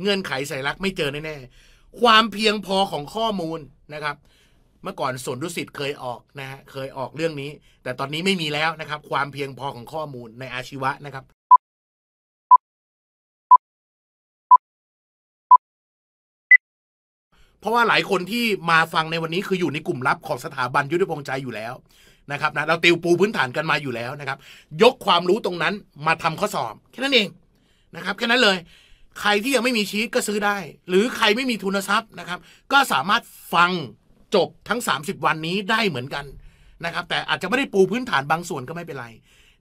เงื่อนไขใส่รลักไม่เจอแน่ๆความเพียงพอของข้อมูลนะครับ เมื่อก่อนสนดุสิตเคยออกนะฮะเคยออกเรื่องนี้ แต่ตอนนี้ไม่มีแล้วนะครับ ความเพียงพอของข้อมูลในอาชีวะนะครับ เพราะว่าหลายคนที่มาฟังในวันนี้คืออยู่ในกลุ่มลับของสถาบันยุทธพงศ์ใจอยู่แล้วนะครับนะเราติวปูพื้นฐานกันมาอยู่แล้วนะครับ ยกความรู้ตรงนั้นมาทำข้อสอบแค่นั้นเองนะครับแค่นั้นเลยใครที่ยังไม่มีชีตก็ซื้อได้ หรือใครไม่มีทุนทรัพย์นะครับ ก็สามารถฟังจบทั้ง 30 วันนี้ได้เหมือนกันนะครับ แต่อาจจะไม่ได้ปูพื้นฐานบางส่วนก็ไม่เป็นไร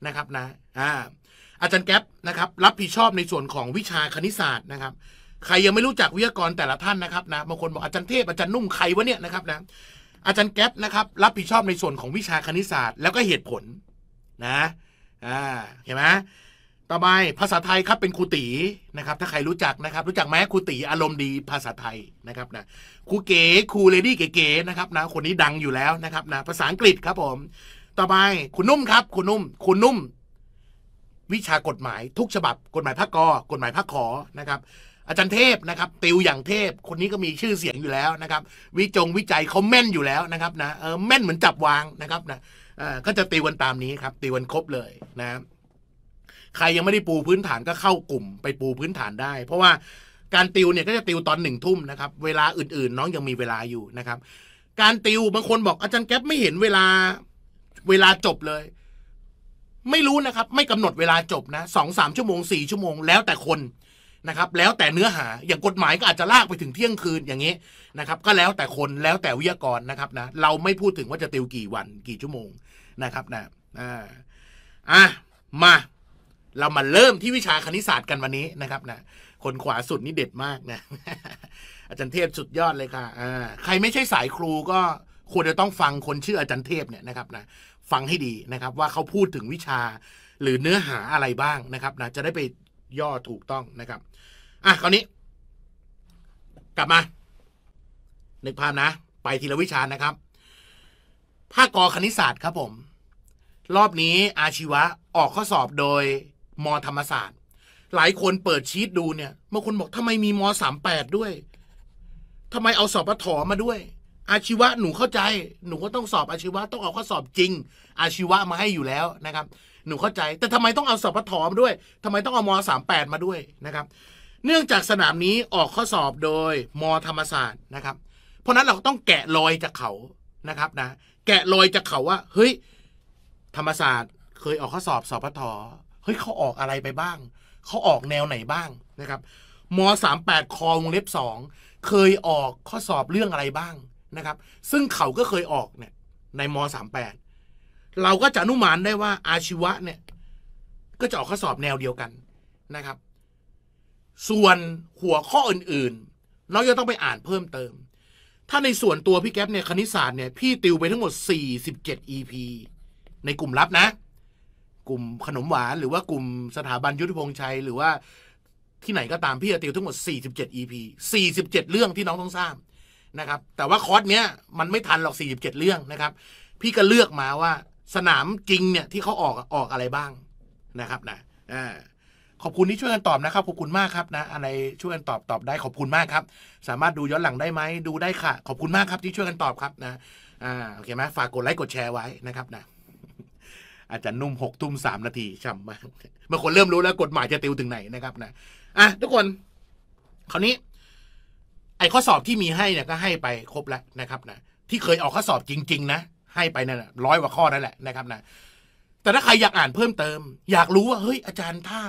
นะครับนะอาอาจารย์แก๊ปนะครับ รับผิดชอบในส่วนของวิชาคณิตศาสตร์นะครับ ใครยังไม่รู้จักวิทยากรแต่ละท่านนะครับนะบางคนบอกอาจารย์เทพ อาจารย์นุ่มใครวะเนี่ยนะครับนะอาจารย์แก๊ปนะครับ รับผิดชอบในส่วนของวิชาคณิตศาสตร์แล้วก็เหตุผลนะอ่าเห็นไหมต่อไป ภาษาไทยครับเป็นครูตีนะครับ ถ้าใครรู้จักนะครับ รู้จักไหมครูตี อารมณ์ดี ภาษาไทยนะครับนะครูเก๋ครูเลดี้เก๋ๆนะครับนะ คนนี้ดังอยู่แล้วนะครับนะภาษาอังกฤษครับผม ต่อไปคุณนุ่มครับคุณนุ่มคุณนุ่ม วิชากฎหมายทุกฉบับกฎหมายพักกอกฎหมายพักขอนะครับ อาจารย์เทพนะครับ ติวอย่างเทพคนนี้ก็มีชื่อเสียงอยู่แล้วนะครับ วิจงวิจัยเขาแม่นอยู่แล้วนะครับนะเออแม่นเหมือนจับวางนะครับนะเออก็จะติวกันตามนี้ครับติวกันครบเลยนะครับใครยังไม่ได้ปูพื้นฐานก็เข้ากลุ่มไปปูพื้นฐานได้ เพราะว่าการติวเนี่ยก็จะติวตอนหนึ่งทุ่มนะครับ เวลาอื่นๆ น้องยังมีเวลาอยู่นะครับ การติวบางคนบอกอาจารย์แก๊ปไม่เห็นเวลาเวลาจบเลย ไม่รู้นะครับ ไม่กำหนดเวลาจบนะสองสามชั่วโมงสี่ชั่วโมงแล้วแต่คนนะครับ แล้วแต่เนื้อหา อย่างกฎหมายก็อาจจะลากไปถึงเที่ยงคืนอย่างนี้นะครับ ก็แล้วแต่คนแล้วแต่วิทยากรนะครับนะเราไม่พูดถึงว่าจะติวกี่วัน กี่ชั่วโมงนะครับนะอ่าอ่ะมาเรามาเริ่มที่วิชาคณิตศาสตร์กันวันนี้นะครับนะคนขวาสุดนี่เด็ดมากนะอาจารย์เทพสุดยอดเลยค่ะอ่าใครไม่ใช่สายครูก็ควรจะต้องฟังคนชื่ออาจารย์เทพ เนี่ยนะครับนะฟังให้ดีนะครับ ว่าเขาพูดถึงวิชา หรือเนื้อหาอะไรบ้างนะครับนะจะได้ไปย่อถูกต้องนะครับอ่ะคราวนี้ กลับมานึกภาพนะไปทีละวิชานะครับภาคกอคณิตศาสตร์ครับ ผม รอบนี้อาชีวะออกข้อสอบโดยมอธรรมศาสตร์ หลายคนเปิดชีตดูเนี่ยบางคนบอกทำไมมีมอสามแปดด้วย ทำไมเอาสอบปถมาด้วย อาชีวะหนูเข้าใจหนูก็ต้องสอบอาชีวะต้องเอาข้อสอบจริง อาชีวะมาให้อยู่แล้วนะครับ หนูเข้าใจแต่ทำไมต้องเอาสอบปถมาด้วยทำไมต้องเอามอสามแปดมาด้วยนะครับ เนื่องจากสนามนี้ออกข้อสอบโดยมอธรรมศาสตร์นะครับ เพราะนั้นเราต้องแกะรอยจากเขานะครับนะแกะรอยจากเขาว่าเฮ้ยธรรมศาสตร์เคยออกข้อสอบสอบพมเฮ้ยเขาออกอะไรไปบ้าง เขาออกแนวไหนบ้างนะครับมสามแปดคอวงเล็บสองเคยออกข้อสอบเรื่องอะไรบ้างนะครับ ซึ่งเขาก็เคยออกเนี่ยในมสามแปดเราก็จะอนุมานได้ว่าอาชีวะเนี่ยก็จะออกข้อสอบแนวเดียวกันนะครับ ส่วนหัวข้ออื่นๆ เราจะต้องไปอ่านเพิ่มเติม ถ้าในส่วนตัวพี่แก๊ปเนี่ยคณิตศาสตร์เนี่ย พี่ติวไปทั้งหมด 47 EP ในกลุ่มลับนะกลุ่มขนมหวานหรือว่ากลุ่มสถาบันยุทธพงษ์ชัยหรือว่าที่ไหนก็ตามพี่จะติวทั้งหมด47 EP 47 เรื่องที่น้องต้องสร้างนะครับแต่ว่าคอร์สเนี้ย มันไม่ทันหรอก 47 เรื่องนะครับ พี่ก็เลือกมาว่าสนามจริงเนี่ยที่เขาออกออกอะไรบ้างนะครับนะอ่ขอบคุณที่ช่วยกันตอบนะครับขอบคุณมากครับนะอะไรช่วยกันตอบตอบได้ขอบคุณมากครับ สามารถดูย้อนหลังได้ไหมดูได้ค่ะ ขอบคุณมากครับที่ช่วยกันตอบครับนะอ่าโอเคไหมฝากกดไลค์กดแชร์ไว้นะครับนะอาจารย์นุ่มหกทุ่มสามนาทีช่ำมากบางคนเริ่มรู้แล้วกฎหมายจะติวถึงไหนนะครับ นะอ่ะทุกคน คราวนี้ ไอ้ข้อสอบที่มีให้เนี่ยก็ให้ไปครบแล้วนะครับ นะที่เคยออกข้อสอบจริง ๆ นะ ให้ไปนั่นร้อยกว่าข้อนั่นแหละนะครับนะแต่ถ้าใครอยากอ่านเพิ่มเติม อยากรู้ว่า เฮ้ยอาจารย์ถ้า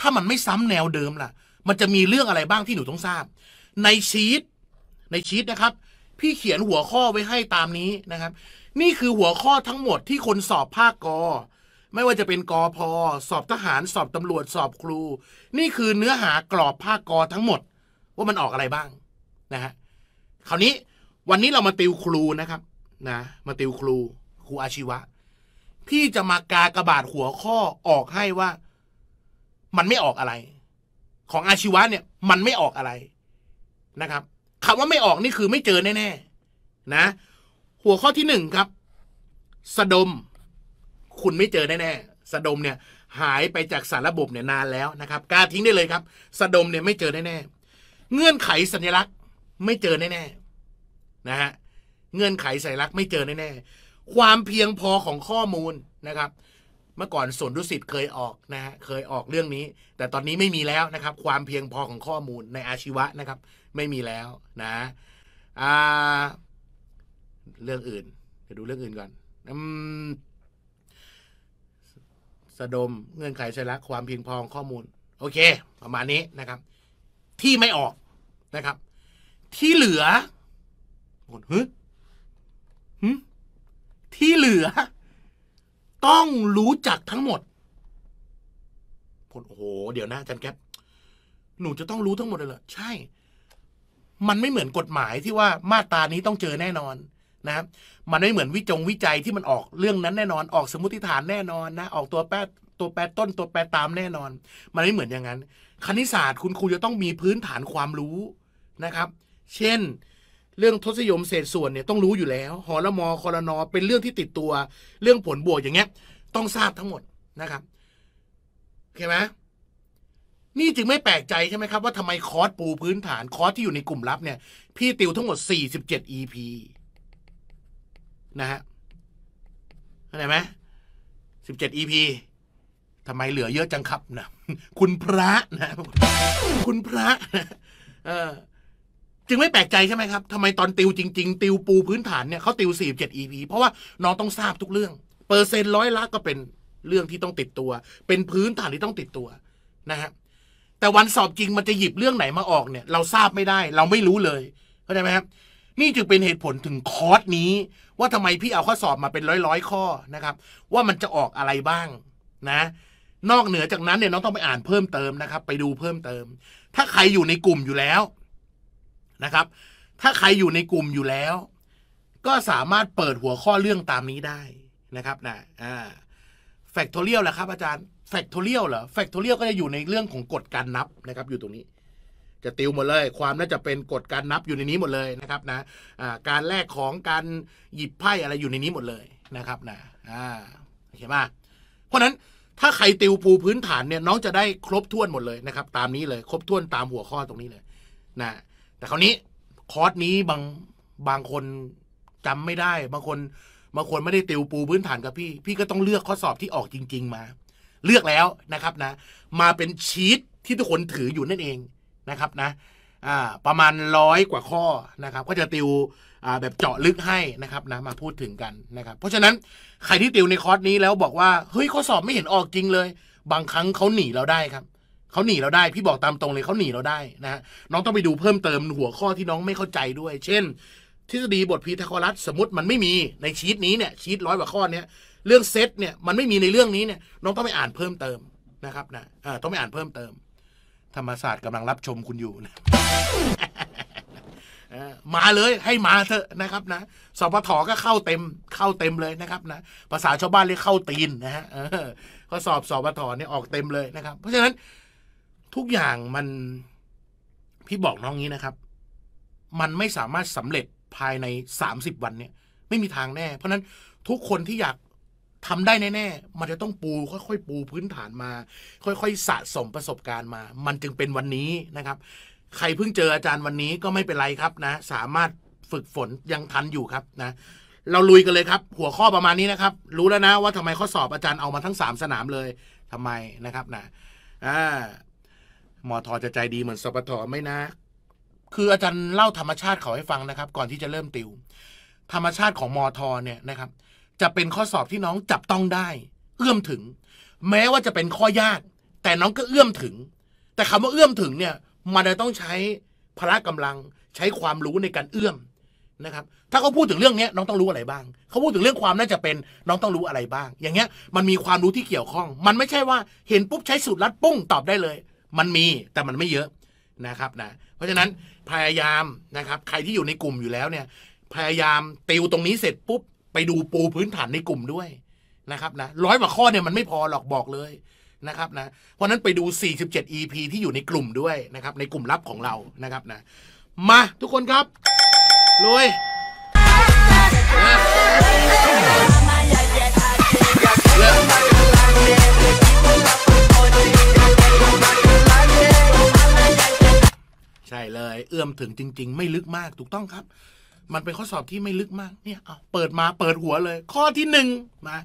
ถ้ามันไม่ซ้ำแนวเดิมล่ะ มันจะมีเรื่องอะไรบ้างที่หนูต้องทราบ ในชีตในชีตนะครับ พี่เขียนหัวข้อไว้ให้ตามนี้นะครับนี่คือหัวข้อทั้งหมดที่คนสอบภาคกอไม่ว่าจะเป็นกอพอสอบทหารสอบตำรวจสอบครู นี่คือเนื้อหากรอบภาคกอทั้งหมดว่ามันออกอะไรบ้าง นะฮะคราวนี้วันนี้เรามาติวครูนะครับ นะมาติวครู ครูอาชีวะพี่จะมากากระบาดหัวข้อออกให้ว่า มันไม่ออกอะไร ของอาชีวะเนี่ย มันไม่ออกอะไรนะครับคำว่าไม่ออกนี่คือไม่เจอแน่ๆนะหัวข้อที่หนึ่งครับ สะดม คุณไม่เจอแน่ๆสะดมเนี่ย หายไปจากสารระบบเนี่ยนานแล้วนะครับกาทิ้งได้เลยครับ สะดมเนี่ยไม่เจอแน่ๆเงื่อนไขสัญลักษณ์ ไม่เจอแน่ๆนะฮะ เงื่อนไขสัญลักษณ์ไม่เจอแน่ๆความเพียงพอของข้อมูลนะครับ เมื่อก่อนสนุสิทธ์เคยออกนะฮะ เคยออกเรื่องนี้ แต่ตอนนี้ไม่มีแล้วนะครับ ความเพียงพอของข้อมูลในอาชีวะนะครับ ไม่มีแล้วนะอ่าเรื่องอื่นเดี๋ยวดูเรื่องอื่นก่อนอสะดมเงื่อนไขใช้ละความเพียงพอข้อมูล โอเคประมาณนี้นะครับ ที่ไม่ออกนะครับ ที่เหลือหมดฮึฮึที่เหลือ ต้องรู้จักทั้งหมดผลโอ้โหเดี๋ยวนะจันแก๊ปหนูจะต้องรู้ทั้งหมดเลยเหรอใช่ มันไม่เหมือนกฎหมายที่ว่ามาตรานี้ต้องเจอแน่นอนนะมันไม่เหมือนวิจงวิจัยที่มันออกเรื่องนั้นแน่นอนออกสมมติฐานแน่นอนนะออกตัวแปรตัวแปรต้นตัวแปรตามแน่นอนมันไม่เหมือนอย่างนั้น คณิตศาสตร์คุณครูจะต้องมีพื้นฐานความรู้นะครับ เช่นเรื่องทศยมเศษส่วนเนี่ยต้องรู้อยู่แล้วหอละมอคอรนอเป็นเรื่องที่ติดตัวเรื่องผลบวกอย่างเงี้ยต้องทราบทั้งหมดนะครับเข้าไหมนี่จึงไม่แปลกใจใช่ไหมครับว่าทำไมคอร์สปูพื้นฐาน คอร์สที่อยู่ในกลุ่มลับเนี่ยพี่ติวทั้งหมด47 EP นะฮะเข้าใจไหมสิบเจ็ด EP ทำไมเหลือเยอะจังครับนะคุณพระนะคุณพระนะเออจึงไม่แปลกใจใช่ไหมครับทำไมตอนติวจริงๆ ติวปูพื้นฐานเนี่ยเขาติวสี่เจ็ด EP เพราะว่าน้องต้องทราบทุกเรื่อง เปอร์เซ็นต์ร้อยละก็เป็นเรื่องที่ต้องติดตัว เป็นพื้นฐานที่ต้องติดตัวนะฮะแต่วันสอบจริงมันจะหยิบเรื่องไหนมาออกเนี่ย เราทราบไม่ได้ เราไม่รู้เลยเข้าใจไหมครับนี่จึงเป็นเหตุผลถึงคอร์สนี้ ว่าทำไมพี่เอาข้อสอบมาเป็นร้อยๆข้อนะครับ ว่ามันจะออกอะไรบ้างนะ นอกเหนือจากนั้นเนี่ยน้องต้องไปอ่านเพิ่มเติมนะครับ ไปดูเพิ่มเติม ถ้าใครอยู่ในกลุ่มอยู่แล้วนะครับ ถ้าใครอยู่ในกลุ่มอยู่แล้ว ก็สามารถเปิดหัวข้อเรื่องตามนี้ได้นะครับนะอ่าแฟกทอเรียลแหละครับอาจารย์แฟกทอเรียลเหรอแฟกทอเรียลก็จะอยู่ในเรื่องของกฎการนับนะครับอยู่ตรงนี้จะติวหมดเลย ความน่าจะเป็นกฎการนับอยู่ในนี้หมดเลยนะครับนะการแลกของการหยิบไพ่อะไรอยู่ในนี้หมดเลยนะครับนะอเห็นไหมเพราะนั้นถ้าใครติวปูพื้นฐานเนี่ยน้องจะได้ครบถ้วนหมดเลยนะครับตามนี้เลย ครบถ้วนตามหัวข้อตรงนี้เลย นะแต่คราวนี้คอร์สนี้ บางบางคนจำไม่ได้ บางคนบางคนไม่ได้ติวปูพื้นฐานกับพี่ พี่ก็ต้องเลือกข้อสอบที่ออกจริงๆ มา เลือกแล้วนะครับนะ มาเป็นชีตที่ทุกคนถืออยู่นั่นเองนะครับนะประมาณร้อยกว่าข้อนะครับก็จะติวแบบเจาะลึกให้นะครับนะมาพูดถึงกันนะครับเพราะฉะนั้นใครที่ติวในคอร์สนี้แล้วบอกว่า เฮ้ยข้อสอบไม่เห็นออกจริงเลย บางครั้งเขาหนีเราได้ครับเขาหนีเราได้พี่บอกตามตรงเลยเขาหนีเราได้นะฮะน้องต้องไปดูเพิ่มเติมหัวข้อที่น้องไม่เข้าใจด้วย เช่นทฤษฎีบทพีทาโครัสสมมติมันไม่มีในชีตนี้เนี่ยชีตร้อยกว่าข้อเนี้ยเรื่องเซตเนี่ยมันไม่มีในเรื่องนี้เนี่ยน้องต้องไปอ่านเพิ่มเติมนะครับนะต้องไปอ่านเพิ่มเติมธรรมศาสตร์กำลังรับชมคุณอยู่นะมาเลย ให้มาเถอะนะครับ นะสปทก็เข้าเต็ม เข้าเต็มเลยนะครับ นะภาษาชาวบ้านเรียกเข้าตีนนะฮะก็สอบสอบทเนี่ยออกเต็มเลยนะครับ เพราะฉะนั้น ทุกอย่างมันพี่บอกน้องนี้นะครับ มันไม่สามารถสำเร็จภายในสามสิบวัน เนี่ย ไม่มีทางแน่เพราะฉะนั้นทุกคนที่อยากทำได้แน่ ๆ มันจะต้องปูค่อย ๆ ปูพื้นฐานมา ค่อย ๆ สะสมประสบการณ์มา มันจึงเป็นวันนี้นะครับ ใครเพิ่งเจออาจารย์วันนี้ก็ไม่เป็นไรครับนะ สามารถฝึกฝนยังทันอยู่ครับนะ เราลุยกันเลยครับ หัวข้อประมาณนี้นะครับ รู้แล้วนะ ว่าทำไมข้อสอบอาจารย์เอามาทั้งสามสนามเลย ทำไมนะครับนะอ่ามอทอจะใจดีเหมือนสปทไม่นะ คืออาจารย์เล่าธรรมชาติเขาให้ฟังนะครับ ก่อนที่จะเริ่มติวธรรมชาติของมอทอเนี่ยนะครับจะเป็นข้อสอบที่น้องจับต้องได้ เอื้อมถึง แม้ว่าจะเป็นข้อยาก แต่น้องก็เอื้อมถึง แต่คำว่าเอื้อมถึงเนี่ยมันจะต้องใช้พละกำลังใช้ความรู้ในการเอื้อมนะครับถ้าเขาพูดถึงเรื่องนี้น้องต้องรู้อะไรบ้างเขาพูดถึงเรื่องความน่าจะเป็นน้องต้องรู้อะไรบ้าง อย่างเงี้ยมันมีความรู้ที่เกี่ยวข้อง มันไม่ใช่ว่าเห็นปุ๊บใช้สูตรลัดปุ้งตอบได้เลย มันมีแต่มันไม่เยอะนะครับนะเพราะฉะนั้นพยายามนะครับใครที่อยู่ในกลุ่มอยู่แล้วเนี่ยพยายามติวตรงนี้เสร็จปุ๊บไปดูปูพื้นฐานในกลุ่มด้วยนะครับนะร้อยกว่าข้อเนี่ยมันไม่พอหรอกบอกเลยนะครับนะเพราะนั้นไปดู 47 EP ที่อยู่ในกลุ่มด้วยนะครับในกลุ่มลับของเรานะครับนะมาทุกคนครับรวยใช่เลย เอื้อมถึงจริงๆ ไม่ลึกมากถูกต้องครับมันเป็นข้อสอบที่ไม่ลึกมากเนี่ย เอาเปิดมาเปิดหัวเลย ข้อที่หนึ่งมา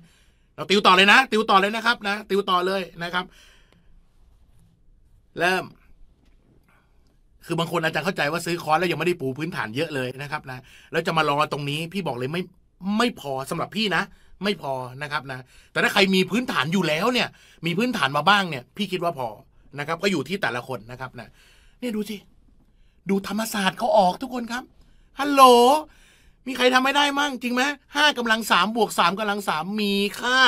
เราติวต่อเลยนะ ติวต่อเลยนะครับ นะติวต่อเลยนะครับเริ่มคือบางคนอาจารย์เข้าใจว่าซื้อคอร์สแล้วยังไม่ได้ปูพื้นฐานเยอะเลยนะครับ นะแล้วจะมารอตรงนี้ พี่บอกเลยไม่ไม่พอ สำหรับพี่นะไม่พอนะครับ นะ แต่ถ้าใครมีพื้นฐานอยู่แล้วเนี่ย มีพื้นฐานมาบ้างเนี่ย พี่คิดว่าพอนะครับ ก็อยู่ที่แต่ละคนนะครับ นะนี่ดูสิดูธรรมศาสตร์เขาออกทุกคนครับฮัลโหล มีใครทำไม่ได้มั่งจริงไหมห้ากำลังสามบวกสามกำลังสามมีค่า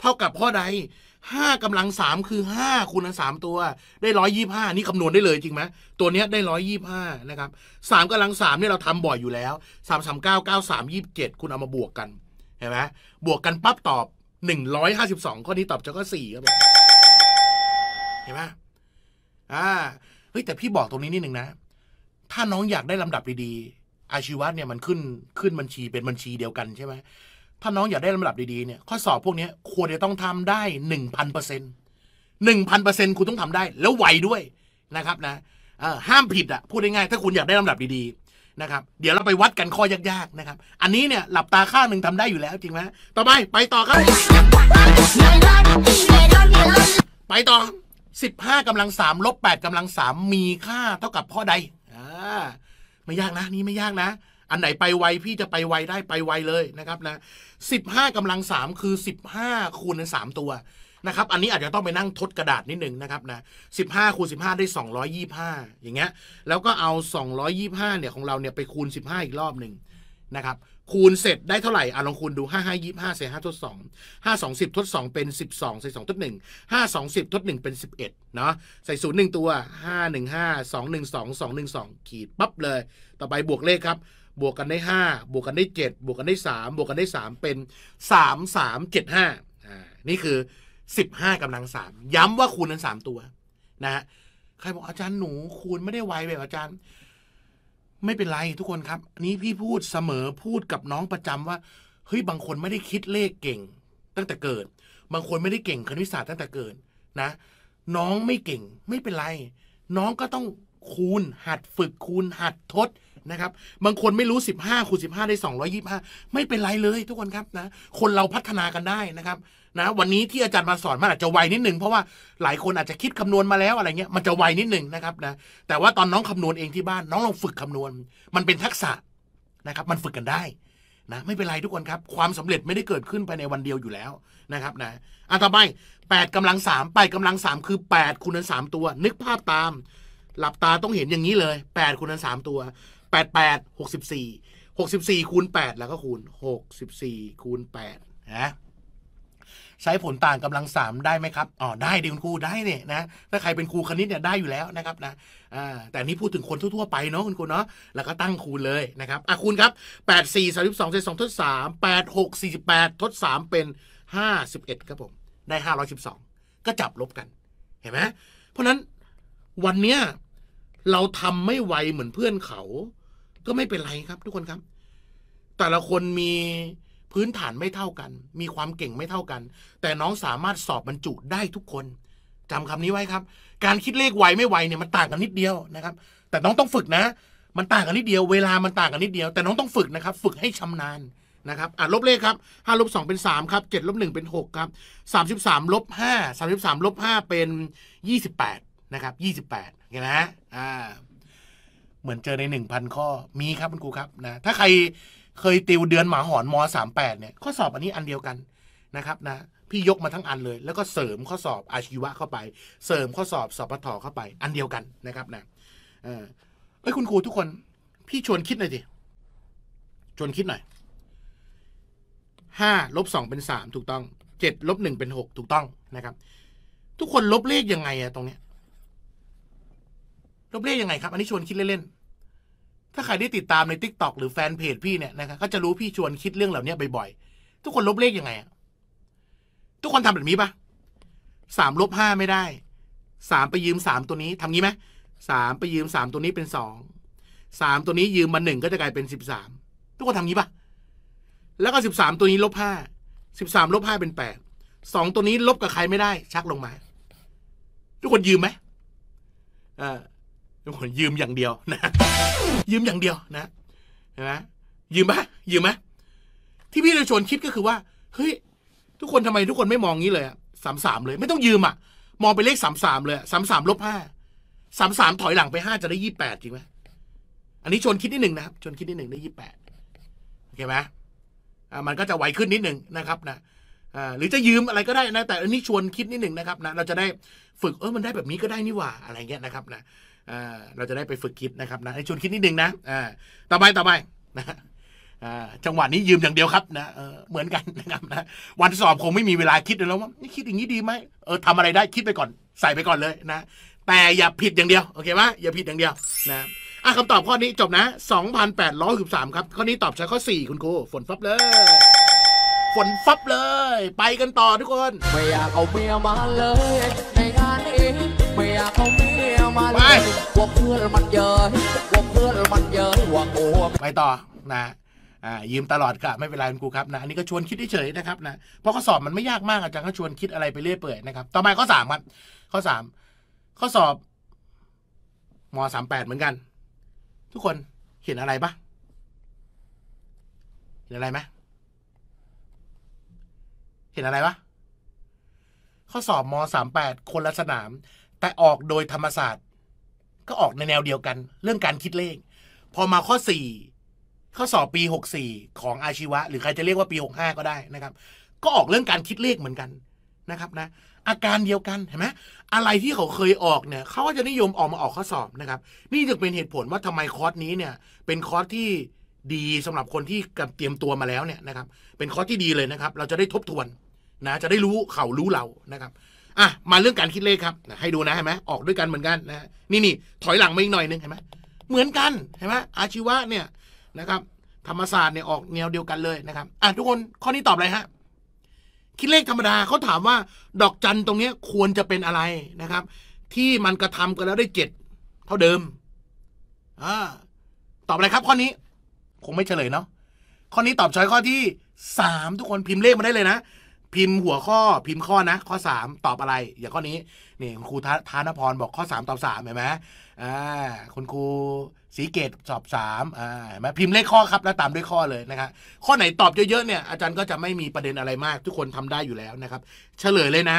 เท่ากับข้อใดห้ากำลังสามคือห้าคูณสามตัว ได้ร้อยยี่ห้านี่คำนวณได้เลยจริงไหม ตัวเนี้ยได้ร้อยยี่ห้านะครับ สามกำลังสามเนี่ยเราทำบ่อยอยู่แล้วสามสามเก้าเก้าสามยี่บเจ็ดคุณเอามาบวกกัน เห็นไหมบวกกันปั๊บตอบหนึ่งร้อยห้าสิบสองข้อนี้ตอบจะก็สี่ครับเห็นไหมอ่า เฮ้ย แต่พี่บอกตรงนี้นิดหนึ่งนะ ถ้าน้องอยากได้ลำดับดีอาชีวะเนี่ยมันขึ้นขึ้นบัญชีเป็นบัญชีเดียวกันใช่ไหม ถ้าน้องอยากได้ลำดับดีๆเนี่ยข้อสอบพวกนี้ควรจะต้องทำได้หนึ่งพันเปอร์เซ็นต์หนึ่งพันเปอร์เซ็นต์คุณต้องทำได้ แล้วไวด้วยนะครับนะห้ามผิดอ่ะพูดง่ายๆถ้าคุณอยากได้ลำดับดีๆนะครับเดี๋ยวเราไปวัดกันข้อยากๆนะครับ อันนี้เนี่ยหลับตาข้างหนึ่งทำได้อยู่แล้วจริงไหมต่อไป ไปต่อครับไปต่อสิบห้ากำลังสามลบแปดกำลังสามมีค่าเท่ากับข้อใดอ่าไม่ยากนะนี่ไม่ยากนะ อันไหนไปไวพี่จะไปไวได้ไปไวเลยนะครับนะสิบห้ากำลังสามคือสิบห้าคูณสามตัวนะครับอันนี้อาจจะต้องไปนั่งทดกระดาษนิดหนึ่งนะครับนะสิบห้าคูณสิบห้าได้สองร้อยยี่ห้าอย่างเงี้ยแล้วก็เอาสองร้อยยี่ห้าเนี่ยของเราเนี่ยไปคูณสิบห้าอีกรอบหนึ่งนะครับคูณเสร็จได้เท่าไหร่ อ่าลองคูณดูห้าห้าย่ห้าห้าทดสองห้าสองสิบทดสองเป็นสิบสองสองทดหนึ่งห้าสองสิบทดหนึ่งเป็นสิบเอ็ดเนาะใส่ศูนย์หนึ่งตัวห้าหนึ่งห้าสองหนึ่งสองสองหนึ่งสองขีดปั๊บเลย ต่อไปบวกเลขครับ บวกกันได้ห้าบวกกันได้เจ็ดบวกกันได้สามบวกกันได้สามเป็นสามสามเจ็ดห้าอ่า นี่คือสิบห้ากำลังสามย้ำว่าคูณนั้นสามตัวนะฮะ ใครบอกอาจารย์หนู คูณไม่ได้ไวแบบอาจารย์ไม่เป็นไรทุกคนครับนี้พี่พูดเสมอพูดกับน้องประจำว่าเฮ้ยบางคนไม่ได้คิดเลขเก่ง ตั้งแต่เกิด บางคนไม่ได้เก่งคณิตศาสตร์ตั้งแต่เกิดนะ น้องไม่เก่งไม่เป็นไร น้องก็ต้องคูณหัดฝึกคูณหัดทดนะครับบางคนไม่รู้ 15คูณ15ได้225 ไม่เป็นไรเลยทุกคนครับนะคนเราพัฒนากันได้นะครับนะวันนี้ที่อาจารย์มาสอนมันอาจจะไวนิดหนึ่งเพราะว่าหลายคนอาจจะคิดคำนวณมาแล้วอะไรเงี้ยมันจะไวนิดหนึ่งนะครับนะแต่ว่าตอนน้องคำนวณเองที่บ้านน้องลองฝึกคำนวณ มันเป็นทักษะนะครับมันฝึกกันได้นะไม่เป็นไรทุกคนครับความสำเร็จไม่ได้เกิดขึ้นภายในวันเดียวอยู่แล้วนะครับนะอันต่อไปแปดกำลังสามปกกำลังสามคือแปดคูณสามตัว นึกภาพตาม หลับตาต้องเห็นอย่างนี้เลยแปดคูณสามตัวแปดแปดหกสิบสี่หกสิบสี่คูณแปดแล้วก็คูณหกสิบสี่คูณแปดนะใช้ผลต่างกำลังสามได้ไหมครับอ๋อได้ดคุณครู ได้เนี่ยนะถ้าใครเป็นครูคณิตเนี่ยได้อยู่แล้วนะครับนะอแต่นี้พูดถึงคนทั่วๆไปเนาะคุณครูเนาะแล้วก็ตั้งคูณเลยนะครับอ่ะคูณครับแปดสี่สามสิบสองเศษสองทดสามแปดหกสี่สิบแปดทดสามเป็นห้าสิบเอ็ดครับผม ได้ห้าร้อยสิบสองก็จับลบกัน เห็นไหมเพราะนั้นวันเนี้ยเราทำไม่ไวเหมือนเพื่อนเขาก็ไม่เป็นไรครับ ทุกคนครับ แต่ละคนมีพื้นฐานไม่เท่ากัน มีความเก่งไม่เท่ากัน แต่น้องสามารถสอบบรรจุได้ทุกคน จำคำนี้ไว้ครับ การคิดเลขไวไม่ไวเนี่ยมันต่างกันนิดเดียวนะครับ แต่น้องต้องฝึกนะ มันต่างกันนิดเดียวเวลามันต่างกันนิดเดียว แต่น้องต้องฝึกนะครับ ฝึกให้ชำนาญนะครับ อ่ะลบเลขครับห้าลบสองเป็นสามครับเจ็ดลบหนึ่งเป็นหกครับสามสิบสามลบห้าสามสิบสามลบห้าเป็นยี่สิบแปดนะครับยี่สิบแปดเห็นไหมอ่าเหมือนเจอในหนึ่งพันข้อมีครับคุณครูครับนะ ถ้าใครเคยติวเดือนหมาหอนมสามแปดเนี่ยข้อสอบอันนี้อันเดียวกันนะครับ นะ พี่ยกมาทั้งอันเลย แล้วก็เสริมข้อสอบอาชีวะเข้าไป เสริมข้อสอบสอบปทเข้าไป อันเดียวกันนะครับ นะเอออ้คุณครูทุกคน พี่ชวนคิดหน่อยดิชวนคิดหน่อยห้าลบสองเป็นสามถูกต้องเจ็ดลบหนึ่งเป็นหกถูกต้องนะครับ ทุกคนลบเลขยังไงอะตรงเนี้ยลบเลขยังไงครับ อันนี้ชวนคิดเล่นๆ ถ้าใครได้ติดตามในทิกตอกหรือแฟนเพจพี่เนี่ยนะครับก็จะรู้พี่ชวนคิดเรื่องเหล่านี้บ่อย ๆ ทุกคนลบเลขยังไง ทุกคนทำแบบนี้ปะสามลบห้าไม่ได้ สามไปยืมสามตัวนี้ ทำงี้ไหมสามไปยืมสามตัวนี้เป็นสอง สามตัวนี้ยืมมาหนึ่งก็จะกลายเป็นสิบสาม ทุกคนทำงี้ปะแล้วก็สิบสามตัวนี้ลบห้า สิบสามลบห้าเป็นแปด สองตัวนี้ลบกับใครไม่ได้ ชักลงมา ทุกคนยืมไหมอ่าทุกคนยืมอย่างเดียวนะ ยืมอย่างเดียวนะนะยืมไหมยืมไหมที่พี่เยาวชนคิดก็คือว่าเฮ้ยทุกคนทำไมทุกคนไม่มองงี้เลยสามสามเลย ไม่ต้องยืมอ่ะ มองไปเลขสามสามเลยสามสามลบห้าสามสามถอยหลังไปห้าจะได้ยี่แปดจริงไหมอันนี้ชนคิดนิดหนึ่งนะครับชนคิดนิดหนึ่งได้ยี่แปดโอเคไหมอ่ามันก็จะไหวขึ้นนิดหนึ่งนะครับนะอหรือจะยืมอะไรก็ได้นะแต่ อันนี้ชวนคิดนิดหนึ่งนะครับนะเราจะได้ฝึกเออมันได้แบบนี้ก็ได้นี่หว่า อะไรเงี้ยนะครับ นะเราจะได้ไปฝึกคิดนะครับนะชวนคิดนิดนึงนะต่อไปต่อไปนะจังหวะนี้ยืมอย่างเดียวครับนะเหมือนกันนะครับนะ วันสอบคงไม่มีเวลาคิดแล้วว่า คิดอย่างนี้ดีไหม เออทำอะไรได้คิดไปก่อน ใส่ไปก่อนเลยนะ แต่อย่าผิดอย่างเดียว โอเคไหมอย่าผิดอย่างเดียวนะอ่ะคำตอบข้อนี้จบนะ 2 8 6 3ครับ ข้อนี้ตอบใช้ข้อ4คุณครู ฝนฟับเลย ฝนฟับเลย ไปกันต่อทุกคน ไม่อยากเอาเมียมาเลย ในงานนี้ไม่อยากเอามาเลยพวกเพื่อนมันเยอะพวกเพื่อนมันเยอะว่โอ้ไปต่อนะอ่ายืมตลอดก็ไม่เป็นไรครูครับนะอันนี้ก็ชวนคิดเฉยนะครับนะเพราะข้อสอบมันไม่ยากมากอาจารย์ก็ชวนคิดอะไรไปเรื่อยเปื่อยนะครับต่อมาข้อสามครับข้อสามข้อสอบมสามแปดเหมือนกัน ทุกคนเห็นอะไรปะเห็นอะไรไหมเห็นอะไรปะข้อสอบมสามแปดคนละสนามแต่ออกโดยธรรมศาสตร์ก็ออกในแนวเดียวกัน เรื่องการคิดเลข พอมาข้อสี่ข้อสอบปีหกสี่ของอาชีวะหรือใครจะเรียกว่าปีหหก้าก็ได้นะครับ ก็ออกเรื่องการคิดเลขเหมือนกันนะครับนะ อาการเดียวกันเห็นไหมอะไรที่เขาเคยออกเนี่ยเขาก็จะนิยมออกมาออกข้อสอบนะครับ นี่จึงเป็นเหตุผลว่าทำไมคอร์สนี้เนี่ย เป็นคอร์สที่ดีสำหรับคนที่เตรียมตัวมาแล้วเนี่ยนะครับ เป็นคอร์สที่ดีเลยนะครับ เราจะได้ทบทวนนะจะได้รู้เขารู้เรานะครับอ่ะมาเรื่องการคิดเลขครับ ให้ดูนะเห็นไหมออกด้วยกันเหมือนกันนะ นี่นี่ ถอยหลังมาอีกหน่อยนึงเห็นไหมเหมือนกันเห็นไหมอาชีวะเนี่ยนะครับ ธรรมศาสตร์เนี่ยออกแนวเดียวกันเลยนะครับ อ่ะทุกคนข้อนี้ตอบอะไรฮะคิดเลขธรรมดาเขาถามว่า ดอกจันตรงนี้ควรจะเป็นอะไรนะครับ ที่มันกระทำกันแล้วได้เจ็ดเท่าเดิมอ่าตอบอะไรครับข้อนี้ คงไม่เฉลยเนาะข้อนี้ตอบช้อยข้อที่สามทุกคนพิมพ์เลขมาได้เลยนะพิมพ์หัวข้อพิมพ์ข้อนะ ข้อ 3 ตอบอะไร อย่างข้อนี้นี่คุณครูธานพรบอกข้อ 3ตอบ3เห็นไหมอ่าคุณครูสีเกตสอบ3อ่าเห็นไหมพิมพ์เลขข้อครับแล้วตามด้วยข้อเลยนะครับข้อไหนตอบเยอะๆเนี่ยอาจารย์ก็จะไม่มีประเด็นอะไรมาก ทุกคนทำได้อยู่แล้วนะครับเฉลยเลยนะ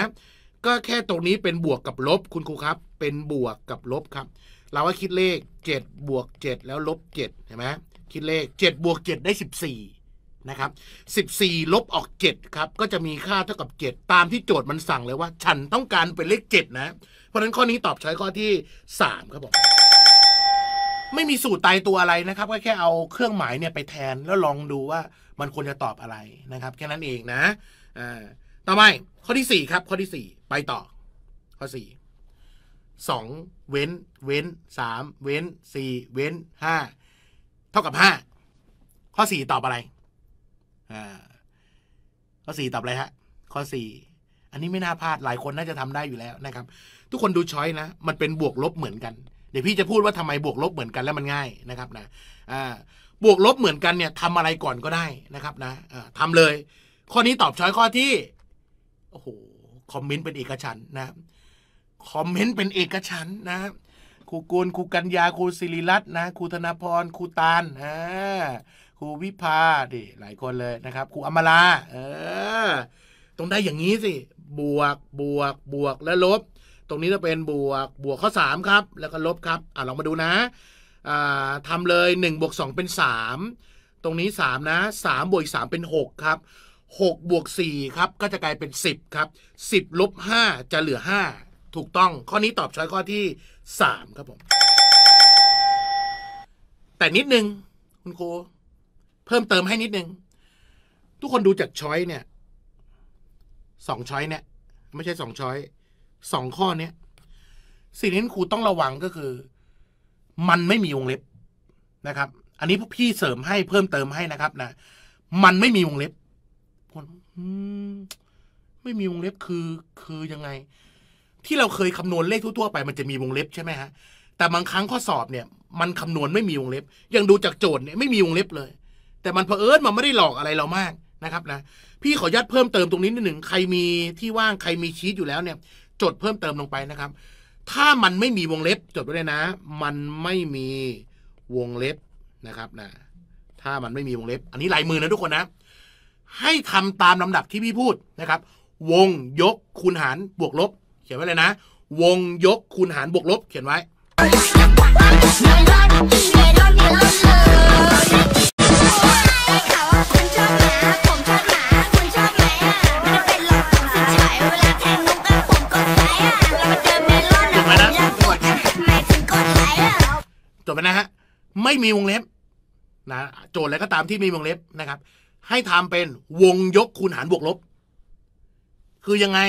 ก็แค่ตรงนี้เป็นบวกกับลบคุณครูครับ เป็นบวกกับลบครับ เราก็คิดเลข7บวก7แล้วลบ7เห็นไหมคิดเลข7บวก7ได้14นะครับ14 ลบออก7ครับ ก็จะมีค่าเท่ากับ 7 ตามที่โจทย์มันสั่งเลยว่า ฉันต้องการเป็นเลข 7 นะ เพราะนั้นข้อนี้ตอบใช้ข้อที่ 3 ครับผมไม่มีสูตรตายตัวอะไรนะครับก็แค่เอาเครื่องหมายเนี่ยไปแทนแล้วลองดูว่ามันควรจะตอบอะไรนะครับ แค่นั้นเองนะอ่าต่อไปข้อที่ 4 ครับ ข้อที่4ไปต่อ ข้อ 4 2 เว้น เว้น 3 เว้น 4 เว้น5เท่ากับ5ข้อ4ตอบอะไรข้อสี่ตอบอะไรฮะข้อสี่อันนี้ไม่น่าพลาดหลายคนน่าจะทำได้อยู่แล้วนะครับ ทุกคนดูช้อยนะ มันเป็นบวกลบเหมือนกัน เดี๋ยวพี่จะพูดว่าทำไมบวกลบเหมือนกันแล้วมันง่ายนะครับนะอ่าบวกลบเหมือนกันเนี่ยทำอะไรก่อนก็ได้นะครับนะทำเลย ข้อนี้ตอบช้อยข้อที่โอ้โหคอมเมนต์เป็นเอกฉันนะคอมเมนต์เป็นเอกฉันนะครูกูลครูกัญญาครูศิริรัตน์นะครูธนพรครูตาลอะครูวิภาดิหลายคนเลยนะครับครูอมราเออตรงได้อย่างนี้สิบวกบวกบวกและลบ ตรงนี้จะเป็นบวกบวกข้อ 3 ครับ แล้วก็ลบครับอ่าลองมาดูนะอ่าทำเลย1บวก2เป็น3 ตรงนี้3นะ3บวก3เป็น6 ครับ6บวก4ครับก็จะกลายเป็น 10 ครับ 10ลบ5จะเหลือ 5 ถูกต้องข้อนี้ตอบช้อยข้อที่ 3 ครับผมแต่นิดนึงคุณครูพิ่มเติมให้นิดนึงทุกคนดูจากช้อยเนี่ย สองช้อยเนี่ย ไม่ใช่สองช้อย สองข้อเนี้ยสิ่งที่ครูต้องระวังก็คือ มันไม่มีวงเล็บนะครับ อันนี้พี่เสริมให้เพิ่มเติมให้นะครับ นะ มันไม่มีวงเล็บคนไม่มีวงเล็บคือคือยังไง ที่เราเคยคำนวณเลขทั่วๆไปมันจะมีวงเล็บใช่ไหมฮะ แต่บางครั้งข้อสอบเนี่ย มันคำนวณไม่มีวงเล็บยังดูจากโจทย์เนี่ยไม่มีวงเล็บเลยแต่มันเผอิญมันไม่ได้หลอกอะไรเรามากนะครับนะพี่ขอยัดเพิ่มเติมตรงนี้นิดหนึ่งใครมีที่ว่างใครมีชีตอยู่แล้วเนี่ย จดเพิ่มเติมลงไปนะครับ ถ้ามันไม่มีวงเล็บ จดไว้เลยนะ มันไม่มีวงเล็บนะครับนะถ้ามันไม่มีวงเล็บ อันนี้ลายมือนะทุกคนนะให้ทำตามลำดับที่พี่พูดนะครับ วงยกคูณหารบวกลบ เขียนไว้เลยนะวงยกคูณหารบวกลบเขียนไว้มีวงเล็บ นะโจทย์อะไรก็ตามที่มีวงเล็บนะครับ ให้ทำเป็นวงยกคูณหารบวกลบ คือยังไง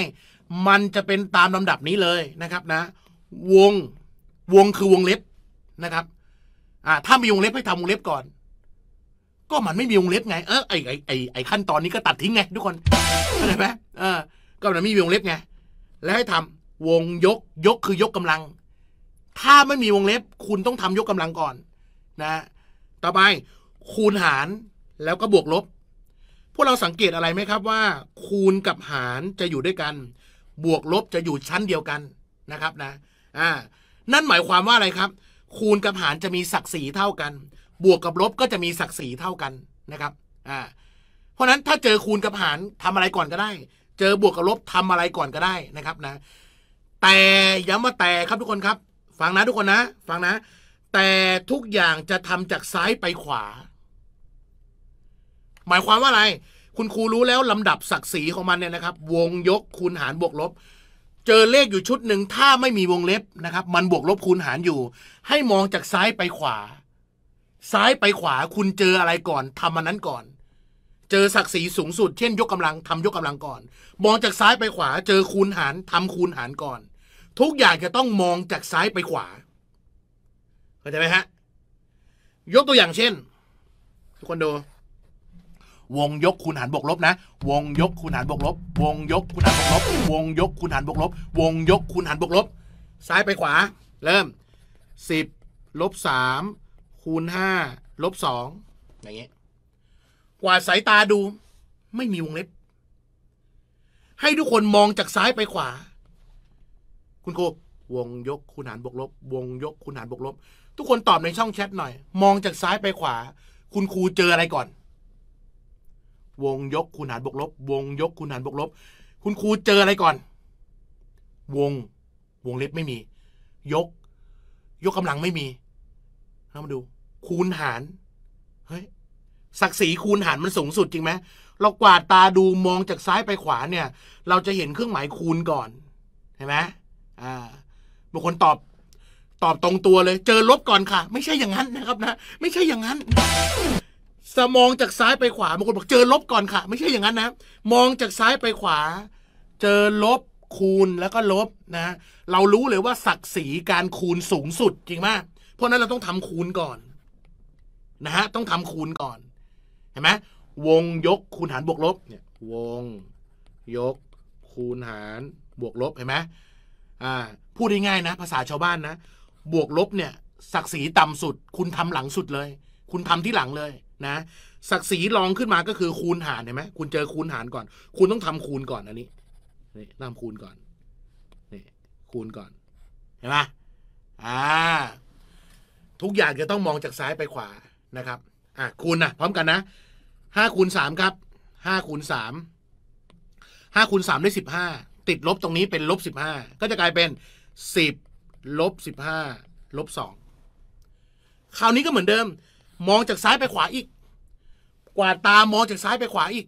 มันจะเป็นตามลำดับนี้เลยนะครับนะ วงวงคือวงเล็บนะครับ อ่าถ้ามีวงเล็บให้ทำวงเล็บก่อน ก็มันไม่มีวงเล็บไง เออไอไอไอไอขั้นตอนนี้ก็ตัดทิ้งไงทุกคนเข้าใจไหมเออ ก็มันไม่มีวงเล็บไงแล้วให้ทำวงยกยกคือยกกำลัง ถ้าไม่มีวงเล็บ คุณต้องทำยกกำลังก่อนนะ ต่อไปคูณหารแล้วก็บวกลบ พวกเราสังเกตอะไรไหมครับว่า คูณกับหารจะอยู่ด้วยกัน บวกลบจะอยู่ชั้นเดียวกันนะครับนะ อ่า นั่นหมายความว่าอะไรครับ คูณกับหารจะมีศักดิ์ศรีเท่ากัน บวกกับลบก็จะมีศักดิ์ศรีเท่ากันนะครับ อ่า เพราะนั้นถ้าเจอคูณกับหารทำอะไรก่อนก็ได้ เจอบวกกับลบทำอะไรก่อนก็ได้นะครับนะ แต่ย้ำว่าแต่ครับทุกคนครับ ฟังนะทุกคนนะ ฟังนะแต่ทุกอย่างจะทำจากซ้ายไปขวา หมายความว่าอะไร คุณครูรู้แล้วลำดับศักดิ์ศรีของมันเนี่ยนะครับ วงยกคูณหารบวกลบ เจอเลขอยู่ชุดหนึ่ง ถ้าไม่มีวงเล็บนะครับ มันบวกลบคูณหารอยู่ ให้มองจากซ้ายไปขวา ซ้ายไปขวา คุณเจออะไรก่อนทำมันนั้นก่อน เจอศักดิ์ศรีสูงสุด เช่นยกกำลังทำยกกำลังก่อน มองจากซ้ายไปขวา เจอคูณหารทำคูณหารก่อน ทุกอย่างจะต้องมองจากซ้ายไปขวาเข้าใจไหมฮะยกตัวอย่างเช่น ทุกคนดู วงยกคูณหารบวกลบนะ วงยกคูณหารบวกลบวงยกคูณหารบวกลบวงยกคูณหารบวกลบวงยกคูณหารบวกลบซ้ายไปขวา เริ่มสิบลบสามคูณห้าลบสองอย่างเงี้ยกว่าสายตาดูไม่มีวงเล็บให้ทุกคนมองจากซ้ายไปขวา คุณครูวงยกคูณหารบวกลบวงยกคูณหารบวกลบทุกคนตอบในช่องแชทหน่อย มองจากซ้ายไปขวา คุณครูเจออะไรก่อน วงยกคูณหารบวกลบวงยกคูณหารบวกลบคุณครูเจออะไรก่อน วงวงเล็บไม่มี ยก ยกกำลังไม่มีเรามาดู คูณหารเฮ้ยศักดิ์ศรีคูณหารมันสูงสุดจริงไหมเรากวาดตาดูมองจากซ้ายไปขวาเนี่ย เราจะเห็นเครื่องหมายคูณก่อน เห็นไหมอ่าบางคนตอบตอบตรงตัวเลยเจอลบก่อนค่ะ ไม่ใช่อย่างนั้นนะครับนะไม่ใช่อย่างนั้นสมองจากซ้ายไปขวาบางคนบอก เจอลบก่อนค่ะไม่ใช่อย่างนั้นนะมองจากซ้ายไปขวา เจอลบคูณแล้วก็ลบนะ เรารู้เลยว่าศักดิ์ศรีการคูณสูงสุดจริงมากเพราะนั้นเราต้องทำคูณก่อน นะฮะต้องทำคูณก่อน เห็นไหมวงยกคูณหารบวกลบเนี่ยวงยกคูณหารบวกลบเห็นไหมอ่าพูดง่ายๆนะ ภาษาชาวบ้านนะบวกลบเนี่ย ศักดิ์ศรีต่ำสุด คุณทำหลังสุดเลย คุณทำที่หลังเลย นะ ศักดิ์ศรีรองขึ้นมาก็คือคูณหารเห็นไหมคุณเจอคูณหารก่อน คุณต้องทำคูณก่อน อันนี้นี่ทำคูณก่อนนี่คูณก่อน เห็นไหมอ่า ทุกอย่างจะต้องมองจากซ้ายไปขวานะครับอ่ะคูณนะพร้อมกันนะห้าคูณสามครับห้าคูณสามห้าคูณสามได้สิบห้าติดลบตรงนี้เป็นลบสิบห้าก็จะกลายเป็นสิบลบสิบห้าลบสอง คราวนี้ก็เหมือนเดิม มองจากซ้ายไปขวาอีก กวาดตามองจากซ้ายไปขวาอีก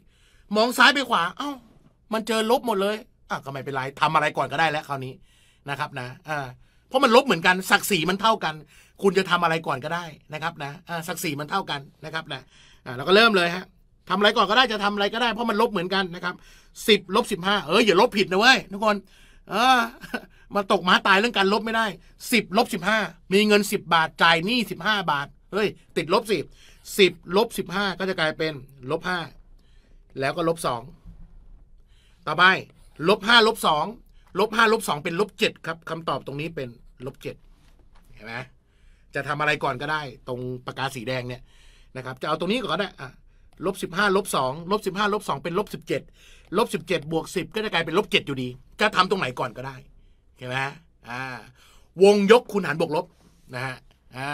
มองซ้ายไปขวา เอา้ามันเจอลบหมดเลย อ่ะก็ไม่เป็นไร ทำอะไรก่อนก็ได้แล้วคราวนี้นะครับ นะอ่าเพราะมันลบเหมือนกันศักดิ์ศรีมันเท่ากัน คุณจะทำอะไรก่อนก็ได้นะครับนะอ่าศักดิ์ศรีมันเท่ากันนะครับ นะอ่าเราก็เริ่มเลยฮะทำอะไรก่อนก็ได้จะทำอะไรก็ได้เพราะมันลบเหมือนกันนะครับสิบลบสิบห้าเอออย่าลบผิดนะเว้ยทุกคนอ่ามาตกม้าตายเรื่องการลบไม่ได้สิบลบสิบห้ามีเงินสิบบาทจ่ายหนี้สิบห้าบาท เฮ้ยติดลบสิบสิบลบสิบห้าก็จะกลายเป็นลบห้าแล้วก็ลบสองต่อไปลบห้าลบสองลบห้าลบสองเป็นลบเจ็ดครับคำตอบตรงนี้เป็นลบเจ็ดเห็นไหมจะทำอะไรก่อนก็ได้ ตรงปากกาสีแดงเนี่ยนะครับจะเอาตรงนี้ก่อนได้อ่ะลบสิบห้าลบสองลบสิบห้าลบสองเป็นลบสิบเจ็ดลบสิบเจ็ดบวกสิบก็จะกลายเป็นลบเจ็ดอยู่ดีจะทำตรงไหนก่อนก็ได้เข้าไหมอ่า วงยกคูณหารบวกลบ นะฮะ อ่า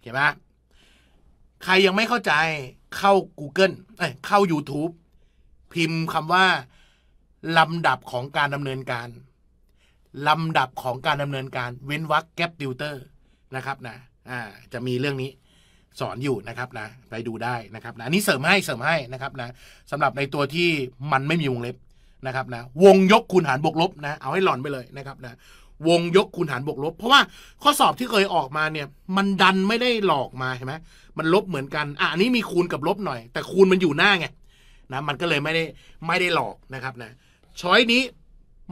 เียนไหมใครยังไม่เข้าใจ เข้า Google เอ้ย เข้า YouTube พิมพ์คำว่า ลำดับของการดำเนินการ ลำดับของการดำเนินการเว้นวรรคแกปติวเตอร์ นะครับนะ อ่า จะมีเรื่องนี้สอนอยู่นะครับนะ ไปดูได้นะครับนะ อันนี้เสริมให้เสริมให้นะครับนะสำหรับในตัวที่มันไม่มีวงเล็บนะครับนะวงยกคูณหารบวกลบนะเอาให้หลอนไปเลยนะครับนะวงยกคูณหารบวกลบ เพราะว่าข้อสอบที่เคยออกมาเนี่ยมันดันไม่ได้หลอกมาใช่ไหมมันลบเหมือนกัน อ่ะอันนี้มีคูณกับลบหน่อย แต่คูณมันอยู่หน้าไงนะมันก็เลยไม่ได้ไม่ได้หลอกนะครับนะช้อยนี้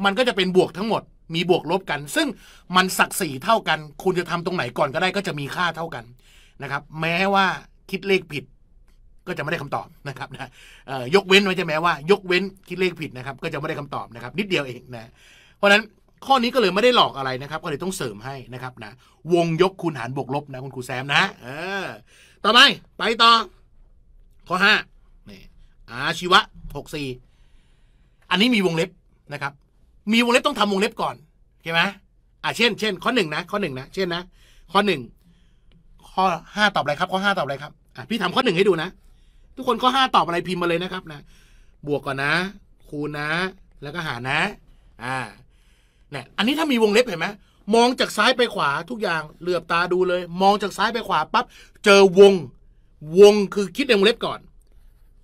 มันก็จะเป็นบวกทั้งหมดมีบวกลบกัน ซึ่งมันศักดิ์ศรีเท่ากันคุณจะทำตรงไหนก่อนก็ได้ก็จะมีค่าเท่ากันนะครับแม้ว่าคิดเลขผิดก็จะไม่ได้คำตอบนะครับนะยกเว้นไว้ใช่ไหมว่ายกเว้นคิดเลขผิดนะครับ ก็จะไม่ได้คำตอบนะครับ นิดเดียวเองนะเพราะนั้นข้อนี้ก็เลยไม่ได้หลอกอะไรนะครับ ก็เลยต้องเสริมให้นะครับ นะวงยกคูณหารบวกลบนะคุณครูแซมนะเออ ต่อไปไปต่อข้อห้านี่อาชีวะหกสี่อันนี้มีวงเล็บนะครับ มีวงเล็บต้องทำวงเล็บก่อนใช่ไหมอ่าเช่นเช่นข้อหนึ่งนะข้อหนึ่งนะเช่นนะ ข้อหนึ่งข้อห้าตอบอะไรครับ ข้อห้าตอบอะไรครับอ่ะพี่ทำข้อหนึ่งให้ดูนะทุกคนก็ห้าตอบอะไรพิมพ์มาเลยนะครับนะบวกก่อนนะ คูณนะ แล้วก็หารนะอ่าเนี่ยอันนี้ถ้ามีวงเล็บเห็นไหมมองจากซ้ายไปขวาทุกอย่าง เหลือบตาดูเลย มองจากซ้ายไปขวาปั๊บเจอวง วงคือคิดในวงเล็บก่อน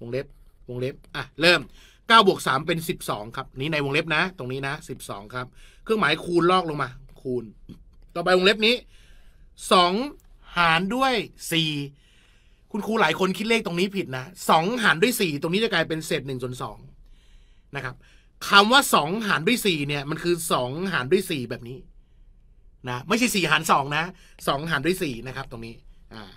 วงเล็บวงเล็บอ่ะเริ่ม9บวก3เป็น 12ครับนี้ในวงเล็บนะ ตรงนี้นะ12 ครับ เครื่องหมายคูณลอกลงมา คูณ ต่อไปวงเล็บนี้2หารด้วย4คุณครูหลายคนคิดเลขตรงนี้ผิดนะสองหารด้วยสี่ตรงนี้จะกลายเป็นเศษหนึ่งส่วนสองนะครับคำว่าสองหารด้วยสี่เนี่ย มันคือสองหารด้วยสี่แบบนี้ นะไม่ใช่สี่หารสองนะสองหารด้วยสี่นะครับ ตรงนี้ อ่า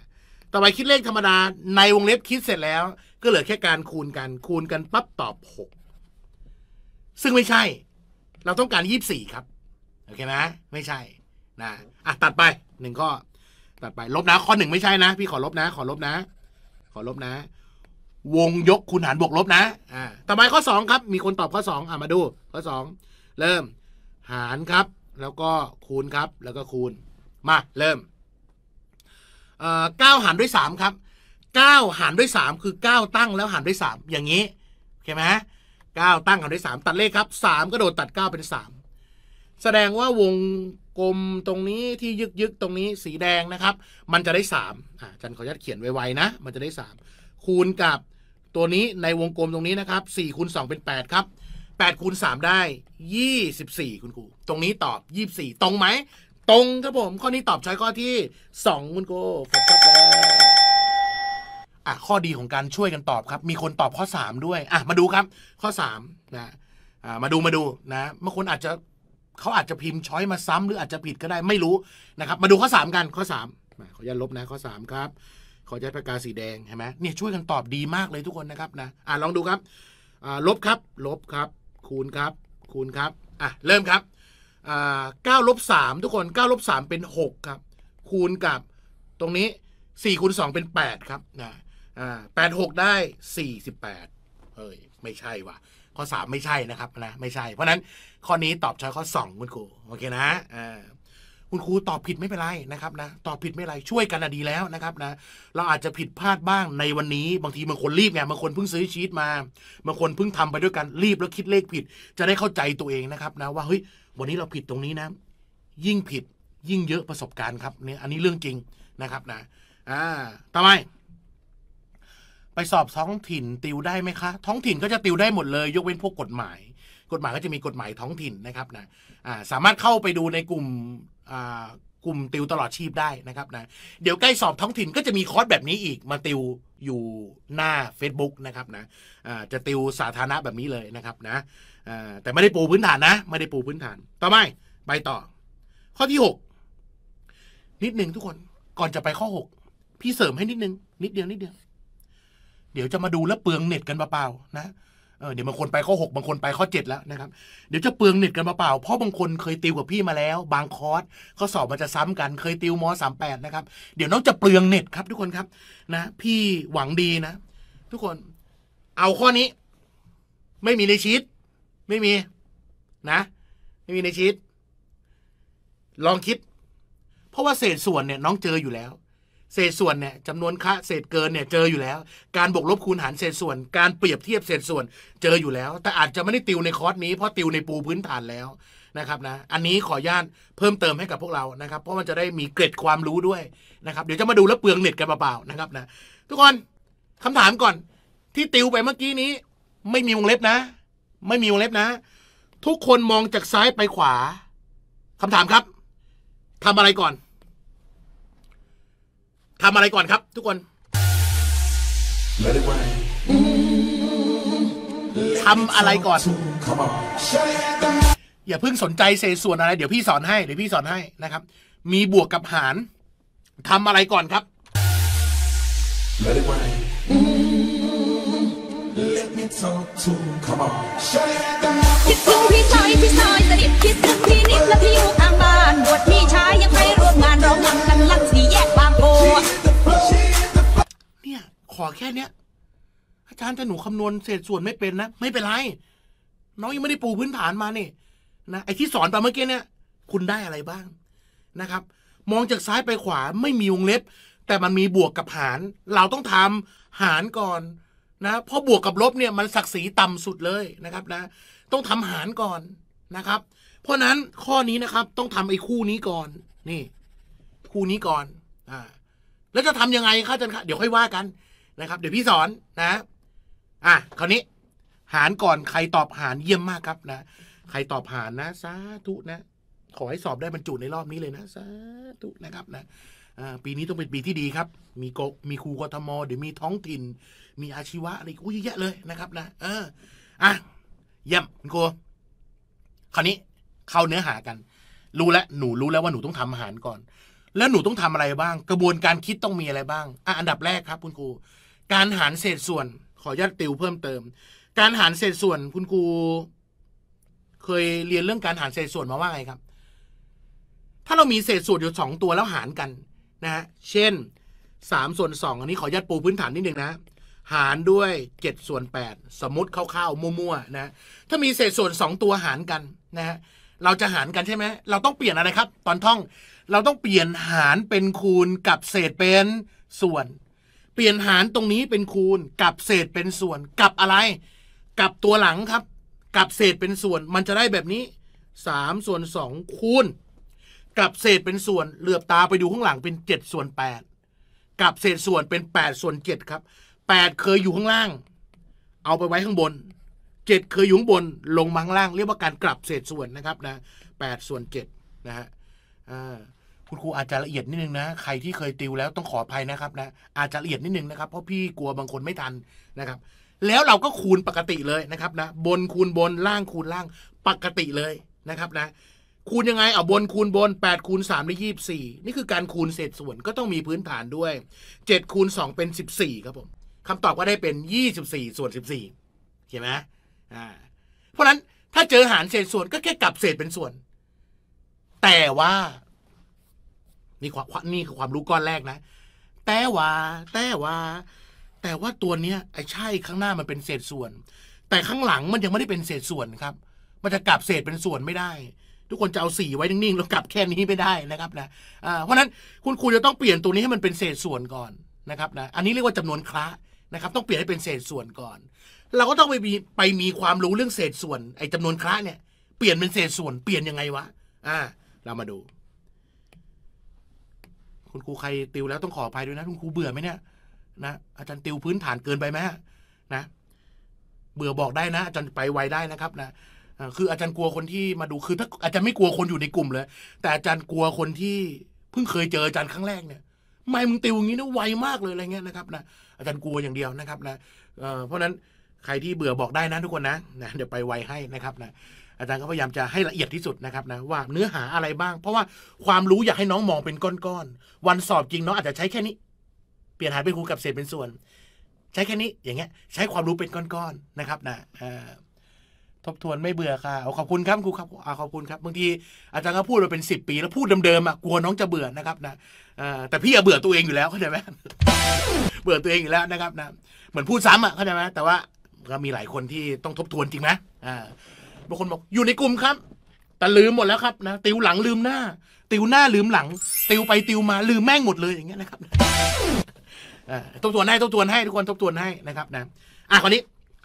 ต่อไปคิดเลขธรรมดาในวงเล็บคิดเสร็จแล้ว ก็เหลือแค่การคูณกันคูณกันปั๊บตอบหกซึ่งไม่ใช่ เราต้องการยี่บสี่ครับโอเคนะ ไม่ใช่นะอ่ะตัดไปหนึ่งข้อตัดไป ลบนะข้อหนึ่งไม่ใช่นะ พี่ขอลบนะขอลบนะขอลบนะ วงยกคูณหารบวกลบนะอ่าต่อไปข้อสองครับมีคนตอบข้อสองอ่ามาดู ข้อสองเริ่มหารครับแล้วก็คูณครับ แล้วก็คูณมาเริ่มเอ่อเก้าหารด้วยสามครับเก้าหารด้วยสามคือเก้าตั้งแล้วหารด้วยสามอย่างนี้โอเคไหมเก้าตั้งหารด้วยสามตัดเลขครับสามก็โดดตัดเก้าเป็นสามแสดงว่าวงกลมตรงนี้ที่ยึกยึกตรงนี้สีแดงนะครับ มันจะได้3อ่าจันขออนุญาตเขียนไว้ๆนะ มันจะได้3คูณกับตัวนี้ในวงกลมตรงนี้นะครับ4คูณสเป็น8ครับ8คูณ3ได้24คุณครูตรงนี้ตอบ24ตรงไหมตรงครับผม ข้อนี้ตอบใช้ข้อที่2คุณครูขอบครับแล้วอะข้อดีของการช่วยกันตอบครับ มีคนตอบข้อ3ด้วยอ่ะมาดูครับ ข้อ3นะอ่ามาดูมาดูนะบางคนอาจจะเขาอาจจะพิมพ์ช้อยมาซ้ำหรืออาจจะผิดก็ได้ไม่รู้นะครับมาดูข้อ 3 กันข้อ 3 ขอยันลบนะข้อ3ครับขอยันปากกาสีแดงใช่ไหมเนี่ยช่วยกันตอบดีมากเลยทุกคนนะครับนะอ่าลองดูครับลบครับ ลบครับ คูณครับ คูณครับอ่ะเริ่มครับเก้าลบสามทุกคนเก้าลบสามเป็นหกครับ คูณกับตรงนี้สี่คูณสองเป็นแปดครับนะแปดหกได้สี่สิบแปดเฮ้ยไม่ใช่ว่ะข้อสามไม่ใช่นะครับนะไม่ใช่ เพราะนั้นข้อนี้ตอบช้อยข้อสองคุณครูโอเคนะอคุณครูตอบผิดไม่เป็นไรนะครับนะตอบผิดไม่ไรช่วยกันอดีแล้วนะครับนะเราอาจจะผิดพลาดบ้างในวันนี้ บางทีบางคนรีบไงบางคนเพิ่งซื้อชีตมาบางคนเพิ่งทำไปด้วยกันรีบแล้วคิดเลขผิด จะได้เข้าใจตัวเองนะครับนะ ว่าเฮ้ยวันนี้เราผิดตรงนี้นะ ยิ่งผิดยิ่งเยอะประสบการณ์ครับเนี่ยอันนี้เรื่องจริงนะครับนะอ่าต่อไปไปสอบท้องถิ่น ติวได้ไหมคะ ท้องถิ่นก็จะ ติวได้หมดเลย ยกเว้นพวกกฎหมาย กฎหมายก็จะมีกฎหมายท้องถิ่นนะครับนะสามารถเข้าไปดูในกลุ่มกลุ่มติวตลอดชีพได้นะครับนะเดี๋ยวใกล้สอบท้องถิ่นก็จะมีคอร์สแบบนี้อีก มาติวอยู่หน้า Facebook นะครับนะจะติวสาธารณะแบบนี้เลยนะครับนะะแต่ไม่ได้ปูพื้นฐานนะไม่ได้ปูพื้นฐาน ต่อไปไปต่อ ข้อที่6นิดหนึ่งทุกคนก่อนจะไปข้อ6พี่เสริมให้นิดนึงนิดเดียวนิดเดียวเดี๋ยวจะมาดูแล้วเปลืองเน็ตกันเปล่าๆนะเออเดี๋ยวบางคนไปข้อ6บางคนไปข้อ7แล้วนะครับ เดี๋ยวจะเปลืองเน็ตกันเปล่าๆเพราะบางคนเคยติวกับพี่มาแล้ว บางคอร์สข้อสอบมันจะซ้ำกัน เคยติวมสามแปดนะครับ เดี๋ยวน้องจะเปลืองเน็ตครับทุกคนครับ นะพี่หวังดีนะทุกคน เอาข้อนี้ ไม่มีในชีตไม่มี นะ ไม่มีในชีตลองคิด เพราะว่าเศษส่วนเนี่ย น้องเจออยู่แล้วเศษส่วน เนี่ยจำนวนค่าเศษเกินเนี่ย เจออยู่แล้ว การบวกลบคูณหารเศษส่วนการเปรียบเทียบเศษส่วน เจออยู่แล้ว แต่อาจจะไม่ได้ติวในคอร์สนี้เพราะติวในปูพื้นฐานแล้วนะครับนะอันนี้ขอญาตเพิ่มเติมให้กับพวกเรานะครับ เพราะมันจะได้มีเกร็ดความรู้ด้วยนะครับ เดี๋ยวจะมาดูแล้วเปลืองเน็ตกันเปล่าๆนะครับ นะ ทุกคนคำถามก่อน ที่ติวไปเมื่อกี้นี้ ไม่มีวงเล็บนะ ไม่มีวงเล็บนะ ทุกคนมองจากซ้ายไปขวา คำถามครับ ทำอะไรก่อนทำอะไรก่อนครับทุกคน ทำอะไรก่อน อย่าเพิ่งสนใจเศษส่วนอะไร เดี๋ยวพี่สอนให้เดี๋ยวพี่สอนให้นะครับ มีบวกกับหาร ทำอะไรก่อนครับเเนี่ย ขอแค่เนี้ย อาจารย์แต่หนูคำนวณเศษส่วนไม่เป็นนะ ไม่เป็นไร น้องยังไม่ได้ปูพื้นฐานมาเนี่ยนะไอ้ที่สอนไปเมื่อกี้เนี่ย คุณได้อะไรบ้างนะครับ มองจากซ้ายไปขวาไม่มีวงเล็บ แต่มันมีบวกกับหารเราต้องทำหารก่อนนะ เพราะบวกกับลบเนี่ยมันศักดิ์ศรีต่ำสุดเลยนะครับนะต้องทำหารก่อนนะครับ เพราะนั้นข้อนี้นะครับ ต้องทำไอ้คู่นี้ก่อนนี่ คู่นี้ก่อน อ่าแล้วจะทํำยังไงครับอาจารย์ครับเดี๋ยวค่อยว่ากันนะครับ เดี๋ยวพี่สอนนะ อ่ะคราวนี้ หารก่อนใครตอบหารเยี่ยมมากครับ นะใครตอบหารนะสาธุนะ ขอให้สอบได้บรรจุในรอบนี้เลยนะสาธุนะครับ นะปีนี้ต้องเป็นปีที่ดีครับ มีโกมีครูกทมเดี๋ยวมีท้องถิ่น มีอาชีวะอะไรอู้เยอะเลยนะครับ นะเอออ่ะเยี่ยมคุณครูคราวนี้เข้าเนื้อหากัน รู้แล้วหนูรู้แล้วว่าหนูต้องทำอาหารก่อน แล้วหนูต้องทำอะไรบ้าง กระบวนการคิดต้องมีอะไรบ้าง อ่ะอันดับแรกครับ คุณครู การหารเศษส่วนขออนุญาตติวเพิ่มเติม การหารเศษส่วนคุณครูเคยเรียนเรื่องการหารเศษส่วนมาว่าไงครับ ถ้าเรามีเศษส่วนอยู่สองตัวแล้วหารกัน นะฮะเช่นสามส่วนสองอันนี้ขออนุญาตปูพื้นฐานนิดหนึ่งนะหารด้วย 7 ส่วน 8 สมมติเข้าๆมั่วๆนะถ้ามีเศษส่วน 2 ตัวหารกันนะฮะเราจะหารกันใช่ไหมเราต้องเปลี่ยนอะไรครับ ตอนท่องเราต้องเปลี่ยนหารเป็นคูณกับเศษเป็นส่วน เปลี่ยนหารตรงนี้เป็นคูณกับเศษเป็นส่วน กับอะไรกับตัวหลังครับ กับเศษเป็นส่วนมันจะได้แบบนี้ 3 ส่วน 2 คูณ กับเศษเป็นส่วน เหลือบตาไปดูข้างหลังเป็น7ส่วน8กับเศษส่วนเป็น8ส่วน7ครับแปดเคยอยู่ข้างล่าง เอาไปไว้ข้างบนเจ็ดเคยอยู่ข้างบนลงมาข้างล่าง เรียกว่าการกลับเศษส่วนนะครับนะแปดส่วนเจ็ดนะฮะคุณครูอาจจะละเอียดนิดนึงนะ ใครที่เคยติวแล้วต้องขออภัยนะครับนะ อาจจะละเอียดนิดนึงนะครับเพราะพี่กลัวบางคนไม่ทันนะครับ แล้วเราก็คูณปกติเลยนะครับนะ บนคูณบนล่างคูณล่างปกติเลยนะครับนะ คูณยังไงเอาบนคูณบน8คูณ3ได้24 นี่คือการคูณเศษส่วนก็ต้องมีพื้นฐานด้วย7คูณ2เป็น 14ครับผมคำตอบ ก็ได้เป็น 24ส่วน14เห็นไหมอ่า เพราะนั้นถ้าเจอหารเศษส่วนก็แค่กลับเศษเป็นส่วน แต่ว่า นี่ความนี่คือความรู้ก้อนแรกนะ แต่ว่า แต่ว่า แต่ว่าตัวเนี้ย ไอ้ใช่ข้างหน้ามันเป็นเศษส่วน แต่ข้างหลังมันยังไม่ได้เป็นเศษส่วนครับ มันจะกลับเศษเป็นส่วนไม่ได้ ทุกคนจะเอาสีไว้นิ่งๆแล้วกลับแค่นี้ไม่ได้นะครับนะะเพราะนั้นคุณครูจะต้องเปลี่ยนตัวนี้ให้มันเป็นเศษส่วนก่อนนะครับ นะ อันนี้เรียกว่าจำนวนคละนะครับต้องเปลี่ยนให้เป็นเศษส่วนก่อน เราก็ต้องไปมีไปมีความรู้เรื่องเศษส่วนไอ้จำนวนคละเนี่ยเปลี่ยนเป็นเศษส่วน เปลี่ยนยังไงวะอ่า เรามาดู คุณครูใครติวแล้วต้องขออภัยด้วยนะคุณครูเบื่อไหมเนี่ยนะอาจารย์ติวพื้นฐานเกินไปไหมนะ เบื่อบอกได้นะ อาจารย์ไปไวได้นะครับ นะคืออาจารย์กลัวคนที่มาดูคือ ถ้าอาจารย์ไม่กลัวคนอยู่ในกลุ่มเลย แต่อาจารย์กลัวคนที่เพิ่งเคยเจออาจารย์ครั้งแรกเนี่ยไม่มึงติวอย่างนี้นะไวมากเลยอะไรเงี้ยนะครับ นะอาจารย์กลัวอย่างเดียวนะครับนะเพราะนั้นใครที่เบื่อบอกได้นะทุกคนนะนะเดี๋ยวไปไวให้นะครับนะอาจารย์ก็พยายามจะให้ละเอียดที่สุดนะครับนะ ว่าเนื้อหาอะไรบ้าง เพราะว่าความรู้อยากให้น้องมองเป็นก้อนๆ วันสอบจริงน้องอาจจะใช้แค่นี้ เปลี่ยนหายเป็นคูกับเศษเป็นส่วน ใช้แค่นี้อย่างเงี้ยใช้ความรู้เป็นก้อนๆนะครับนะทบทวนไม่เบื่อค่ะเอาขอบคุณครับ ครูครับอาขอบคุณครับ บางทีอาจารย์ก็พูดมาเป็นสิบปีแล้วพูดเดิมๆอ่ะกลัวน้องจะเบื่อนะครับนะแต่พี่อย่าเบื่อตัวเองอยู่แล้วเข้าใจไหมเบื่อตัวเองอยู่แล้วนะครับนะ เหมือนพูดซ้ำอ่ะเข้าใจไหมแต่ว่าก็มีหลายคนที่ต้องทบทวนจริงนะอ่าบางคนบอกอยู่ในกลุ่มครับ แต่ลืมหมดแล้วครับนะ ติวหลังลืมหน้า ติวหน้าลืมหลัง ติวไปติวมาลืมแม่งหมดเลยอย่างเงี้ยนะครับทบทวนให้ทบทวนให้ทุกคนทบทวนให้นะครับนะอ่ะคนนี้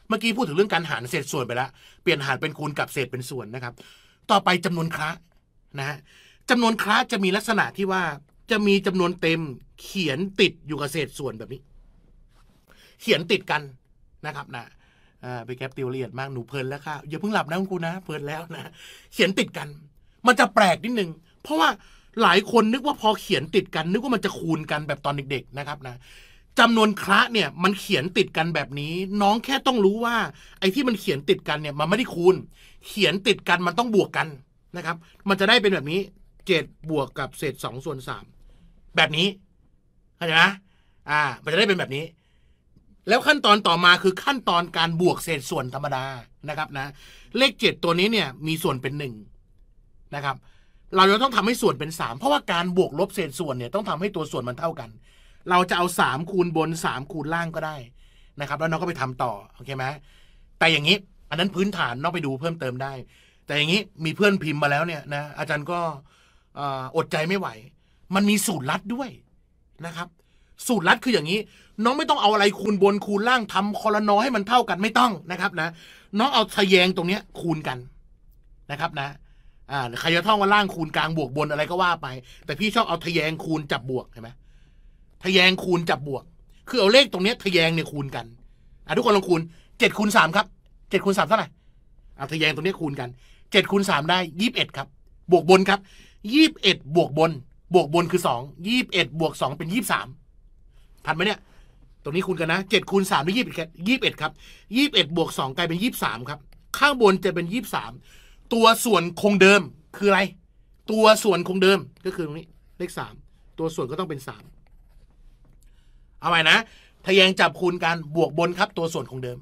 เมื่อกี้พูดถึงเรื่องการหารเศษส่วนไปแล้ว เปลี่ยนหารเป็นคูณกับเศษเป็นส่วนนะครับ ต่อไปจำนวนคละนะฮะจำนวนคละจะมีลักษณะที่ว่าจะมีจำนวนเต็มเขียนติดอยู่กับเศษส่วนแบบนี้ เขียนติดกันนะครับนะไปแคปติวละเอียดมากหนูเพลินแล้วค่ะอย่าเพิ่งหลับนะคุณครูนะเพลินแล้วนะเขียนติดกัน มันจะแปลกนิดนึงเพราะว่าหลายคนนึกว่าพอเขียนติดกัน นึกว่ามันจะคูณกันแบบตอนเด็กๆ นะครับนะจำนวนคระเนี่ยมันเขียนติดกันแบบนี้ น้องแค่ต้องรู้ว่าไอ้ที่มันเขียนติดกันเนี่ยมันไม่ได้คูณ เขียนติดกันมันต้องบวกกันนะครับ มันจะได้เป็นแบบนี้เจ็ดบวกกับ เศษสองส่วนสามแบบนี้เข้าใจไหมอ่ามันจะได้เป็นแบบนี้ แล้วขั้นตอนต่อมาคือขั้นตอนการบวกเศษส่วนธรรมดานะครับนะเลขเจ็ดตัวนี้เนี่ยมีส่วนเป็นหนึ่งนะครับเราจะต้องทำให้ส่วนเป็นสามเพราะว่าการบวก ลบเศษส่วนเนี่ยต้องทำให้ตัวส่วนมันเท่ากันเราจะเอาสามคูณบนสามคูณล่างก็ได้นะครับ แล้วน้องก็ไปทำต่อโอเคไหมแต่อย่างนี้อันนั้นพื้นฐานน้องไปดูเพิ่มเติมได้ แต่อย่างนี้มีเพื่อนพิมพ์มาแล้วเนี่ยนะอาจารย์ก็อดใจไม่ไหว มันมีสูตรลัดด้วยนะครับ สูตรลัดคืออย่างนี้ น้องไม่ต้องเอาอะไรคูณบนคูณล่างทำคอลนอให้มันเท่ากันไม่ต้องนะครับนะ น้องเอาทะแยงตรงเนี้ยคูณกันนะครับนะอ่าใครจะท่องว่าล่างคูณกลางบวกบนอะไรก็ว่าไป แต่พี่ชอบเอาทะแยงคูณจับบวกเห็นไหมทะแยงคูณจับบวก คือเอาเลขตรงนี้ทะแยงเนี่ยคูณกัน อ่ะทุกคนลองคูณเจ็ดคูณสามครับเจ็ดคูณสามเท่าไหร่เอาทะแยงตรงนี้คูณกันเจ็ดคูณสามได้ยี่สิบเอ็ดครับ บวกบนครับยี่สิบเอ็ดบวกบน บวกบนคือสองยี่สิบเอ็ดบวกสองเป็นยี่สิบสามทันไหมเนี่ย ตรงนี้คูณกันนะเจ็ดคูณสามได้ยี่สิบยี่สิบเอ็ดครับยี่สิบเอ็ดบวกสองกลายเป็นยี่สิบสามครับ ข้างบนจะเป็นยี่สิบสาม ตัวส่วนคงเดิมคืออะไร ตัวส่วนคงเดิมก็คือตรงนี้เลขสาม ตัวส่วนก็ต้องเป็นสามเอาใหม่นะทะแยงจับคูณกันบวกบนครับตัวส่วนของเดิม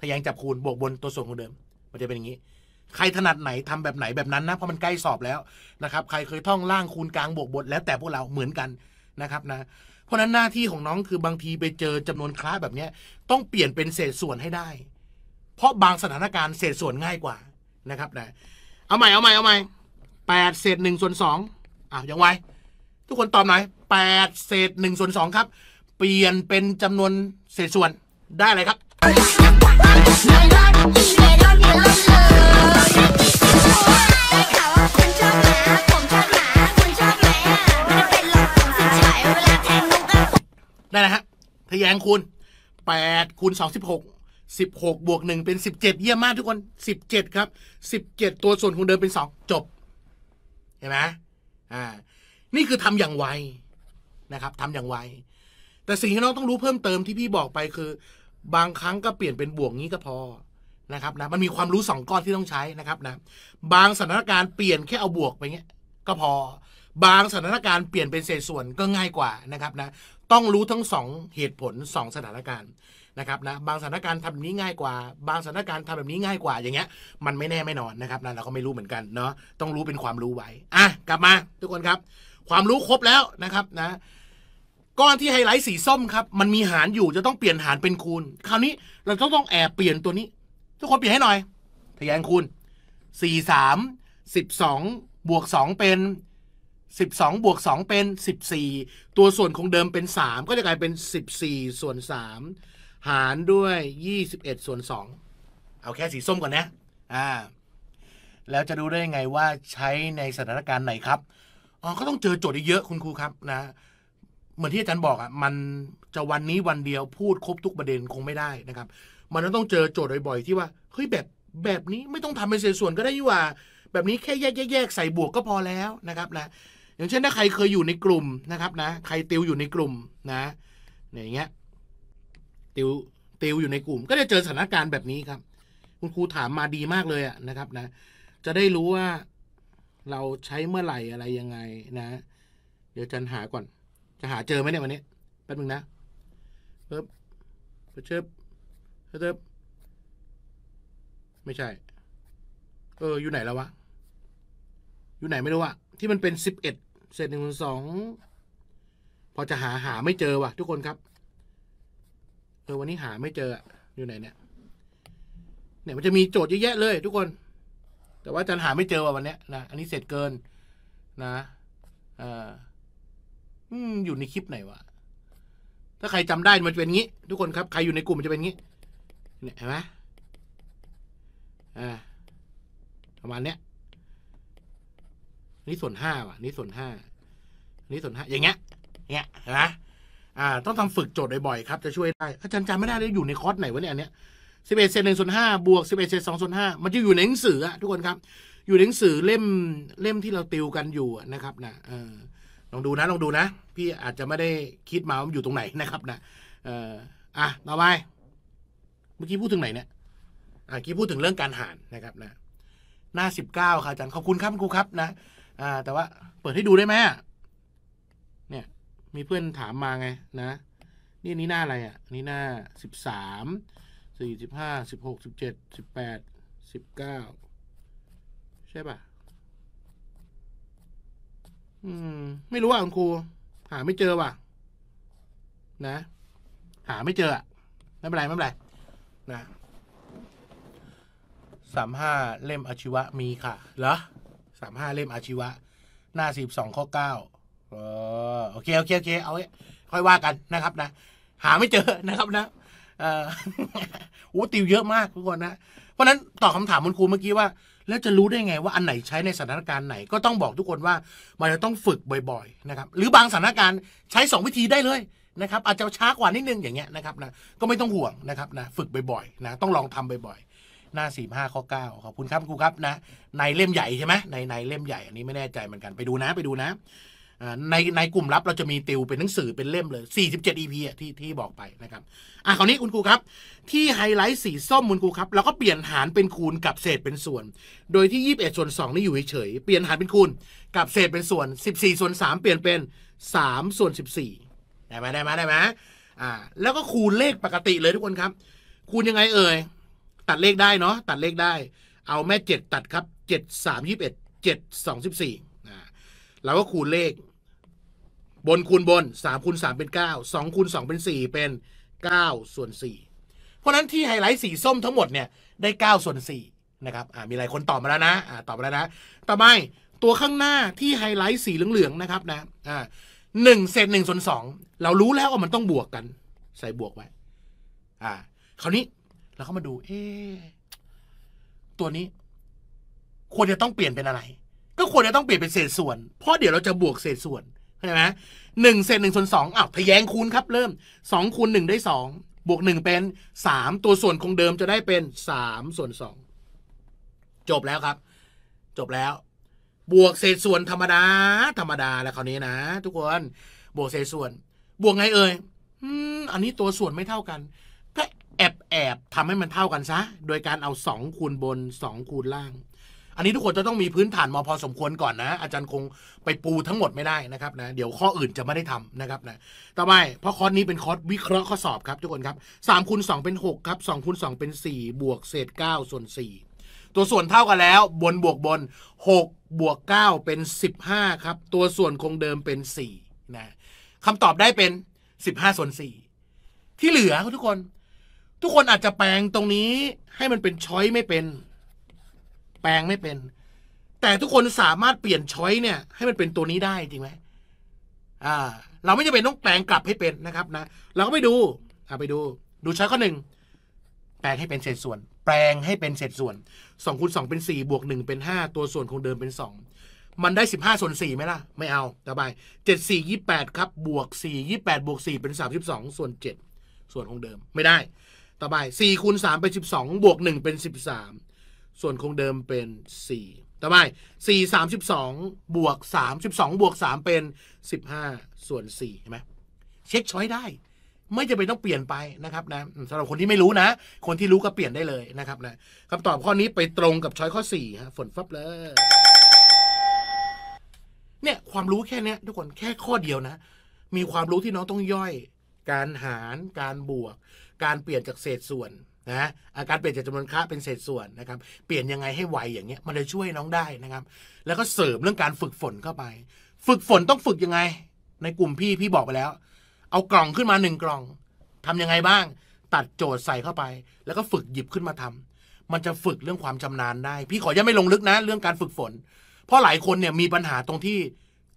ทะแยงจับคูณบวกบนตัวส่วนของเดิม มันจะเป็นอย่างนี้ ใครถนัดไหนทำแบบไหนแบบนั้นนะเพราะมันใกล้สอบแล้วนะครับ ใครเคยท่องล่างคูณกลางบวกบนแล้วแต่พวกเราเหมือนกันนะครับนะเพราะนั้นหน้าที่ของน้องคือบางทีไปเจอจำนวนคลาสแบบนี้ต้องเปลี่ยนเป็นเศษส่วนให้ได้ เพราะบางสถานการณ์เศษส่วนง่ายกว่านะครับนะเอาใหม่เอาใหม่เอาใหม่แปดเศษหนึ่งส่วนสองอ้าวยังไงทุกคนตอบหน่อย8เศษ1ส่วน 2 ครับ เปลี่ยนเป็นจำนวนเศษส่วนได้เลยครับได้นะฮะทะแยงคูณ8คูณ2 16 16 บวก 1 เป็น 17 เยี่ยมมากทุกคน 17 ครับ 17 ตัวส่วนคูณเดิมเป็น 2 จบเห็นไหมอ่านี่คือทำอย่างไวนะครับทำอย่างไวแต่สิ่งที่น้องต้องรู้เพิ่มเติมที่พี่บอกไปคือ บางครั้งก็เปลี่ยนเป็นบวกงี้ก็พอนะครับนะมันมีความรู้สองก้อนที่ต้องใช้นะครับนะบางสถานการณ์เปลี่ยนแค่เอาบวกไปเงี้ย ก็พอ บางสถานการณ์เปลี่ยนเป็นเศษส่วนก็ง่ายกว่านะครับนะต้องรู้ทั้งสองเหตุผลสองสถานการณ์นะครับนะบางสถานการณ์ทำแบบนี้ง่ายกว่า บางสถานการณ์ทำแบบนี้ง่ายกว่าอย่างเงี้ย มันไม่แน่ไม่นอนนะครับนะเราก็ไม่รู้เหมือนกันเนาะต้องรู้เป็นความรู้ไว้อ่ะกลับมาทุกคนครับ ความรู้ครบแล้วนะครับนะก้อนที่ไฮไลท์สีส้มครับ มันมีหารอยู่จะต้องเปลี่ยนหารเป็นคูณ คราวนี้เราต้องต้องแอบเปลี่ยนตัวนี้ทุกคนเปลี่ยนให้หน่อยทะแยงคูณสี่สามสิบสองบวกสองเป็นสิบสองบวกสองเป็นสิบสี่ตัวส่วนคงเดิมเป็นสามก็จะกลายเป็นสิบสี่ส่วนสามหารด้วยยี่สิบเอ็ดส่วนสองเอาแค่สีส้มก่อนนะอ่าแล้วจะรู้ได้ยังไงว่าใช้ในสถานการณ์ไหนครับอ๋อก็ต้องเจอโจทย์เยอะคุณครูครับนะเหมือนที่อาจารย์บอกอะ่ะ มันจะวันนี้วันเดียวพูดครบทุกประเด็นคงไม่ได้นะครับ มันต้องเจอโจทย์บ่อย ๆ ที่ว่าเฮ้ย แบบแบบนี้ไม่ต้องทำเป็นเศษส่วนก็ได้ยี่ว่า แบบนี้แค่แยกแยกใส่บวกก็พอแล้วนะครับ นะอย่างเช่นถ้าใครเคยอยู่ในกลุ่มนะครับนะ ใครติวอยู่ในกลุ่มนะอย่างเงี้ยติวติวอยู่ในกลุ่ม ก็จะเจอสถานการณ์แบบนี้ครับ คุณครูถามมาดีมากเลยอะนะครับนะ จะได้รู้ว่า เราใช้เมื่อไหร่อะไรยังไงนะ เดี๋ยวจันหาก่อนจะหาเจอไหมเนี่ยวันนี้แป๊บนึงนะเพิ่มเชิบเชิบไม่ใช่เอออยู่ไหนแล้ววะ อยู่ไหนไม่รู้อะที่มันเป็นสิบเอ็ดเศษหนึ่งส่สองพอจะหาหาไม่เจอวะทุกคนครับเออวันนี้หาไม่เจออยู่ไหนเนี่ยเนี่ยมันจะมีโจทย์เยอะแยะเลยทุกคน แต่ว่าจะหาไม่เจอว่ะวันนี้นะอันนี้ เสร็จเกินนะอ่าอืมอยู่ในคลิปไหนวะ ถ้าใครจำได้มันจะเป็นงี้ ทุกคนครับใครอยู่ในกลุ่มมันจะเป็นงี้เนี่ยเห็นไหมอ่า ประมาณเนี้ย นี่ส่วนห้าว่ะ นี่ส่วนห้านี่ส่วนห้าอย่างเงี้ย เนี่ยนะอ่า ต้องทำฝึกโจทย์บ่อยๆครับจะช่วยได้อาจารย์จำไม่ได้เลยอยู่ในคอร์สไหนวะเนี่ยอันเนี้ยสิบเอ็ดเซนหนึ่งส่วนห้าบวกสิบเอ็ดเซนสองส่วนห้า มันจะอยู่ในหนังสืออะทุกคนครับ อยู่ในหนังสือเล่ม เล่มที่เราติวกันอยู่นะครับนะเออลองดูนะลองดูนะพี่อาจจะไม่ได้คิดมาว่ามันอยู่ตรงไหนนะครับ นะเอ่ออ่ะต่อไปเมื่อกี้พูดถึงไหนเนี่ยอ่ะเมื่อกี้พูดถึงเรื่องการหารนะครับ นะ หน้าสิบเก้าค่ะอาจารย์ขอบคุณครับครูครับ นะ อ่า แต่ว่าเปิดให้ดูได้ไหมเนี่ยมีเพื่อนถามมาไงนะ นี่นี่หน้าอะไรอ่ะ นี่หน้าสิบสามสี่สิบห้าสิบหกสิบเจ็ดสิบแปดสิบเก้าใช่ป่ะืมไม่รู้อ่ะคุณครู หาไม่เจอว่ะนะ หาไม่เจออ่ะไม่เป็นไรไม่เป็นไร นะสามห้าเล่มอาชีวะมีค่ะเหรอสามห้าเล่มอาชีวะ หน้าสิบสองข้อเก้าโอเคโอเคโอเค เอาค่อยว่ากันนะครับ นะหาไม่เจอนะครับนะเอออู้ติวเยอะมากทุกคนนะเพราะนั้นตอบคาถามคุณครูเมื่อกี้ว่าแล้วจะรู้ได้ไงว่าอันไหนใช้ในสถานการณ์ไหนก็ต้องบอกทุกคนว่ามันจะต้องฝึกบ่อยๆนะครับหรือบางสถานการณ์ใช้ 2 วิธีได้เลยนะครับ อาจจะช้ากว่านิดนึงอย่างเงี้ยนะครับนะก็ไม่ต้องห่วงนะครับนะฝึกบ่อย ๆ นะ ต้องลองทำบ่อยๆ หน้า 45ข้อ9ขอบคุณครับครูครับนะ ในเล่มใหญ่ใช่ไหมในในเล่มใหญ่อันนี้ไม่แน่ใจเหมือนกันไปดูนะไปดูนะในในกลุ่มลับเราจะมีติวเป็นหนังสือเป็นเล่มเลย47 EP อ่ะที่ที่บอกไปนะครับอ่ะคราวนี้คุณครูครับ ที่ไฮไลท์สีส้มคุณครูครับเราก็เปลี่ยนหารเป็นคูณกับเศษเป็นส่วน โดยที่ 21ส่วน2นี่อยู่เฉยเปลี่ยนหารเป็นคูณกับเศษเป็นส่วน 14ส่วน3เปลี่ยนเป็น3ส่วน14 ได้ไหมได้ไหมได้ไหมอ่าแล้วก็คูณเลขปกติเลยทุกคนครับ คูณยังไงเอ่ยตัดเลขได้เนาะตัดเลขได้เอาแม่7ตัดครับ7 3 21 7 2 14เราก็คูณเลขบนคูณบน3คูณ3เป็น 9 2คูณ2เป็น 4 เป็น9ส่วน4เพราะนั้นที่ไฮไลท์สีส้มทั้งหมดเนี่ยได้9ส่วน4นะครับมีหลายคนตอบมาแล้วนะะตอบมาแล้วนะ ต่อไปตัวข้างหน้าที่ไฮไลท์สีเหลืองๆนะครับ นะหนึ่งเศษหนึ่งส่วนสองเรารู้แล้วว่ามันต้องบวกกัน ใส่บวกไว้อ่าคราวนี้เราเข้ามาดู เอ๊ตัวนี้ ควรจะต้องเปลี่ยนเป็นอะไร ก็ควรจะต้องเปลี่ยนเป็นเศษส่วน เพราะเดี๋ยวเราจะบวกเศษส่วนใช่ไหมหนึ่งเศษหนึ่งส่วนสองอ้าวทะแยงคูณครับ เริ่มสองคูณหนึ่งได้สองบวกหนึ่งเป็นสามตัวส่วนคงเดิมจะได้เป็นสามส่วนสองจบแล้วครับ จบแล้ว บวกเศษส่วนธรรมดา ธรรมดาแล้วคราวนี้นะทุกคนบวกเศษส่วน บวกไงเอ่ยอันนี้ตัวส่วนไม่เท่ากันก็แอบแอบทำให้มันเท่ากันซะ โดยการเอาสองคูณบนสองคูณล่างอันนี้ทุกคนจะต้องมีพื้นฐานมอพอสมควรก่อนนะ อาจารย์คงไปปูทั้งหมดไม่ได้นะครับนะเดี๋ยวข้ออื่นจะไม่ได้ทำนะครับนะต่อไปเพราะคอร์สนี้เป็นคอร์สวิเคราะห์ข้อสอบครับ ทุกคนครับสามคูณสองเป็นหกครับสองคูณสองเป็นสี่บวกเศษเก้าส่วนสี่ตัวส่วนเท่ากันแล้วบนบวกบน6บวกาเป็น 15 ครับ ตัวส่วนคงเดิมเป็น4นะคำตอบได้เป็น15ส่วน4ที่เหลือทุกคน ทุกคนอาจจะแปลงตรงนี้ให้มันเป็นช้อยไม่เป็นแปลงไม่เป็น แต่ทุกคนสามารถเปลี่ยนช้อยเนี่ยให้มันเป็นตัวนี้ได้จริงไหมอ่า เราไม่จำเป็น ต้องแปลงกลับให้เป็นนะครับนะเราก็ไปดูอ่าไปดู ดูช้อยข้อหนึ่ง แปลงให้เป็นเศษส่วน แปลงให้เป็นเศษส่วนสองคูณสองเป็นสี่บวกหนึ่งเป็นห้าตัวส่วนคงเดิมเป็นสองมันได้สิบห้าส่วนสี่ไหมล่ะ ไม่เอาต่อไปเจ็ดสี่ยี่แปดครับบวกสี่ยี่แปดบวกสี่เป็นสามสิบสองส่วนเจ็ดส่วนคงเดิมไม่ได้ ต่อไปสี่คูณสามเป็นสิบสองบวกหนึ่งเป็นสิบสามส่วนคงเดิมเป็น 4 ต่อไป4 32บวก3 12บวก3เป็น 15ส่วน4เห็นไหมเช็คช้อยได้ ไม่จะเป็นต้องเปลี่ยนไปนะครับนะสำหรับคนที่ไม่รู้นะ คนที่รู้ก็เปลี่ยนได้เลยนะครับนะคำตอบข้อนี้ไปตรงกับช้อยข้อ4ฮะฝนฟับเลยเนี่ยความรู้แค่นี้ทุกคนแค่ข้อเดียวนะ มีความรู้ที่น้องต้องย่อย การหารการบวก การเปลี่ยนจากเศษส่วนนะอาการเปลี่ยนจากจำนวนค่าเป็นเศษส่วนนะครับ เปลี่ยนยังไงให้ไวอย่างเงี้ย มันจะช่วยน้องได้นะครับ แล้วก็เสริมเรื่องการฝึกฝนเข้าไป ฝึกฝนต้องฝึกยังไง ในกลุ่มพี่พี่บอกไปแล้ว เอากล่องขึ้นมาหนึ่งกล่อง ทํำยังไงบ้าง ตัดโจทย์ใส่เข้าไป แล้วก็ฝึกหยิบขึ้นมาทำ มันจะฝึกเรื่องความชำนาญได้ พี่ขอยังไม่ลงลึกนะเรื่องการฝึกฝน เพราะหลายคนเนี่ยมีปัญหาตรงที่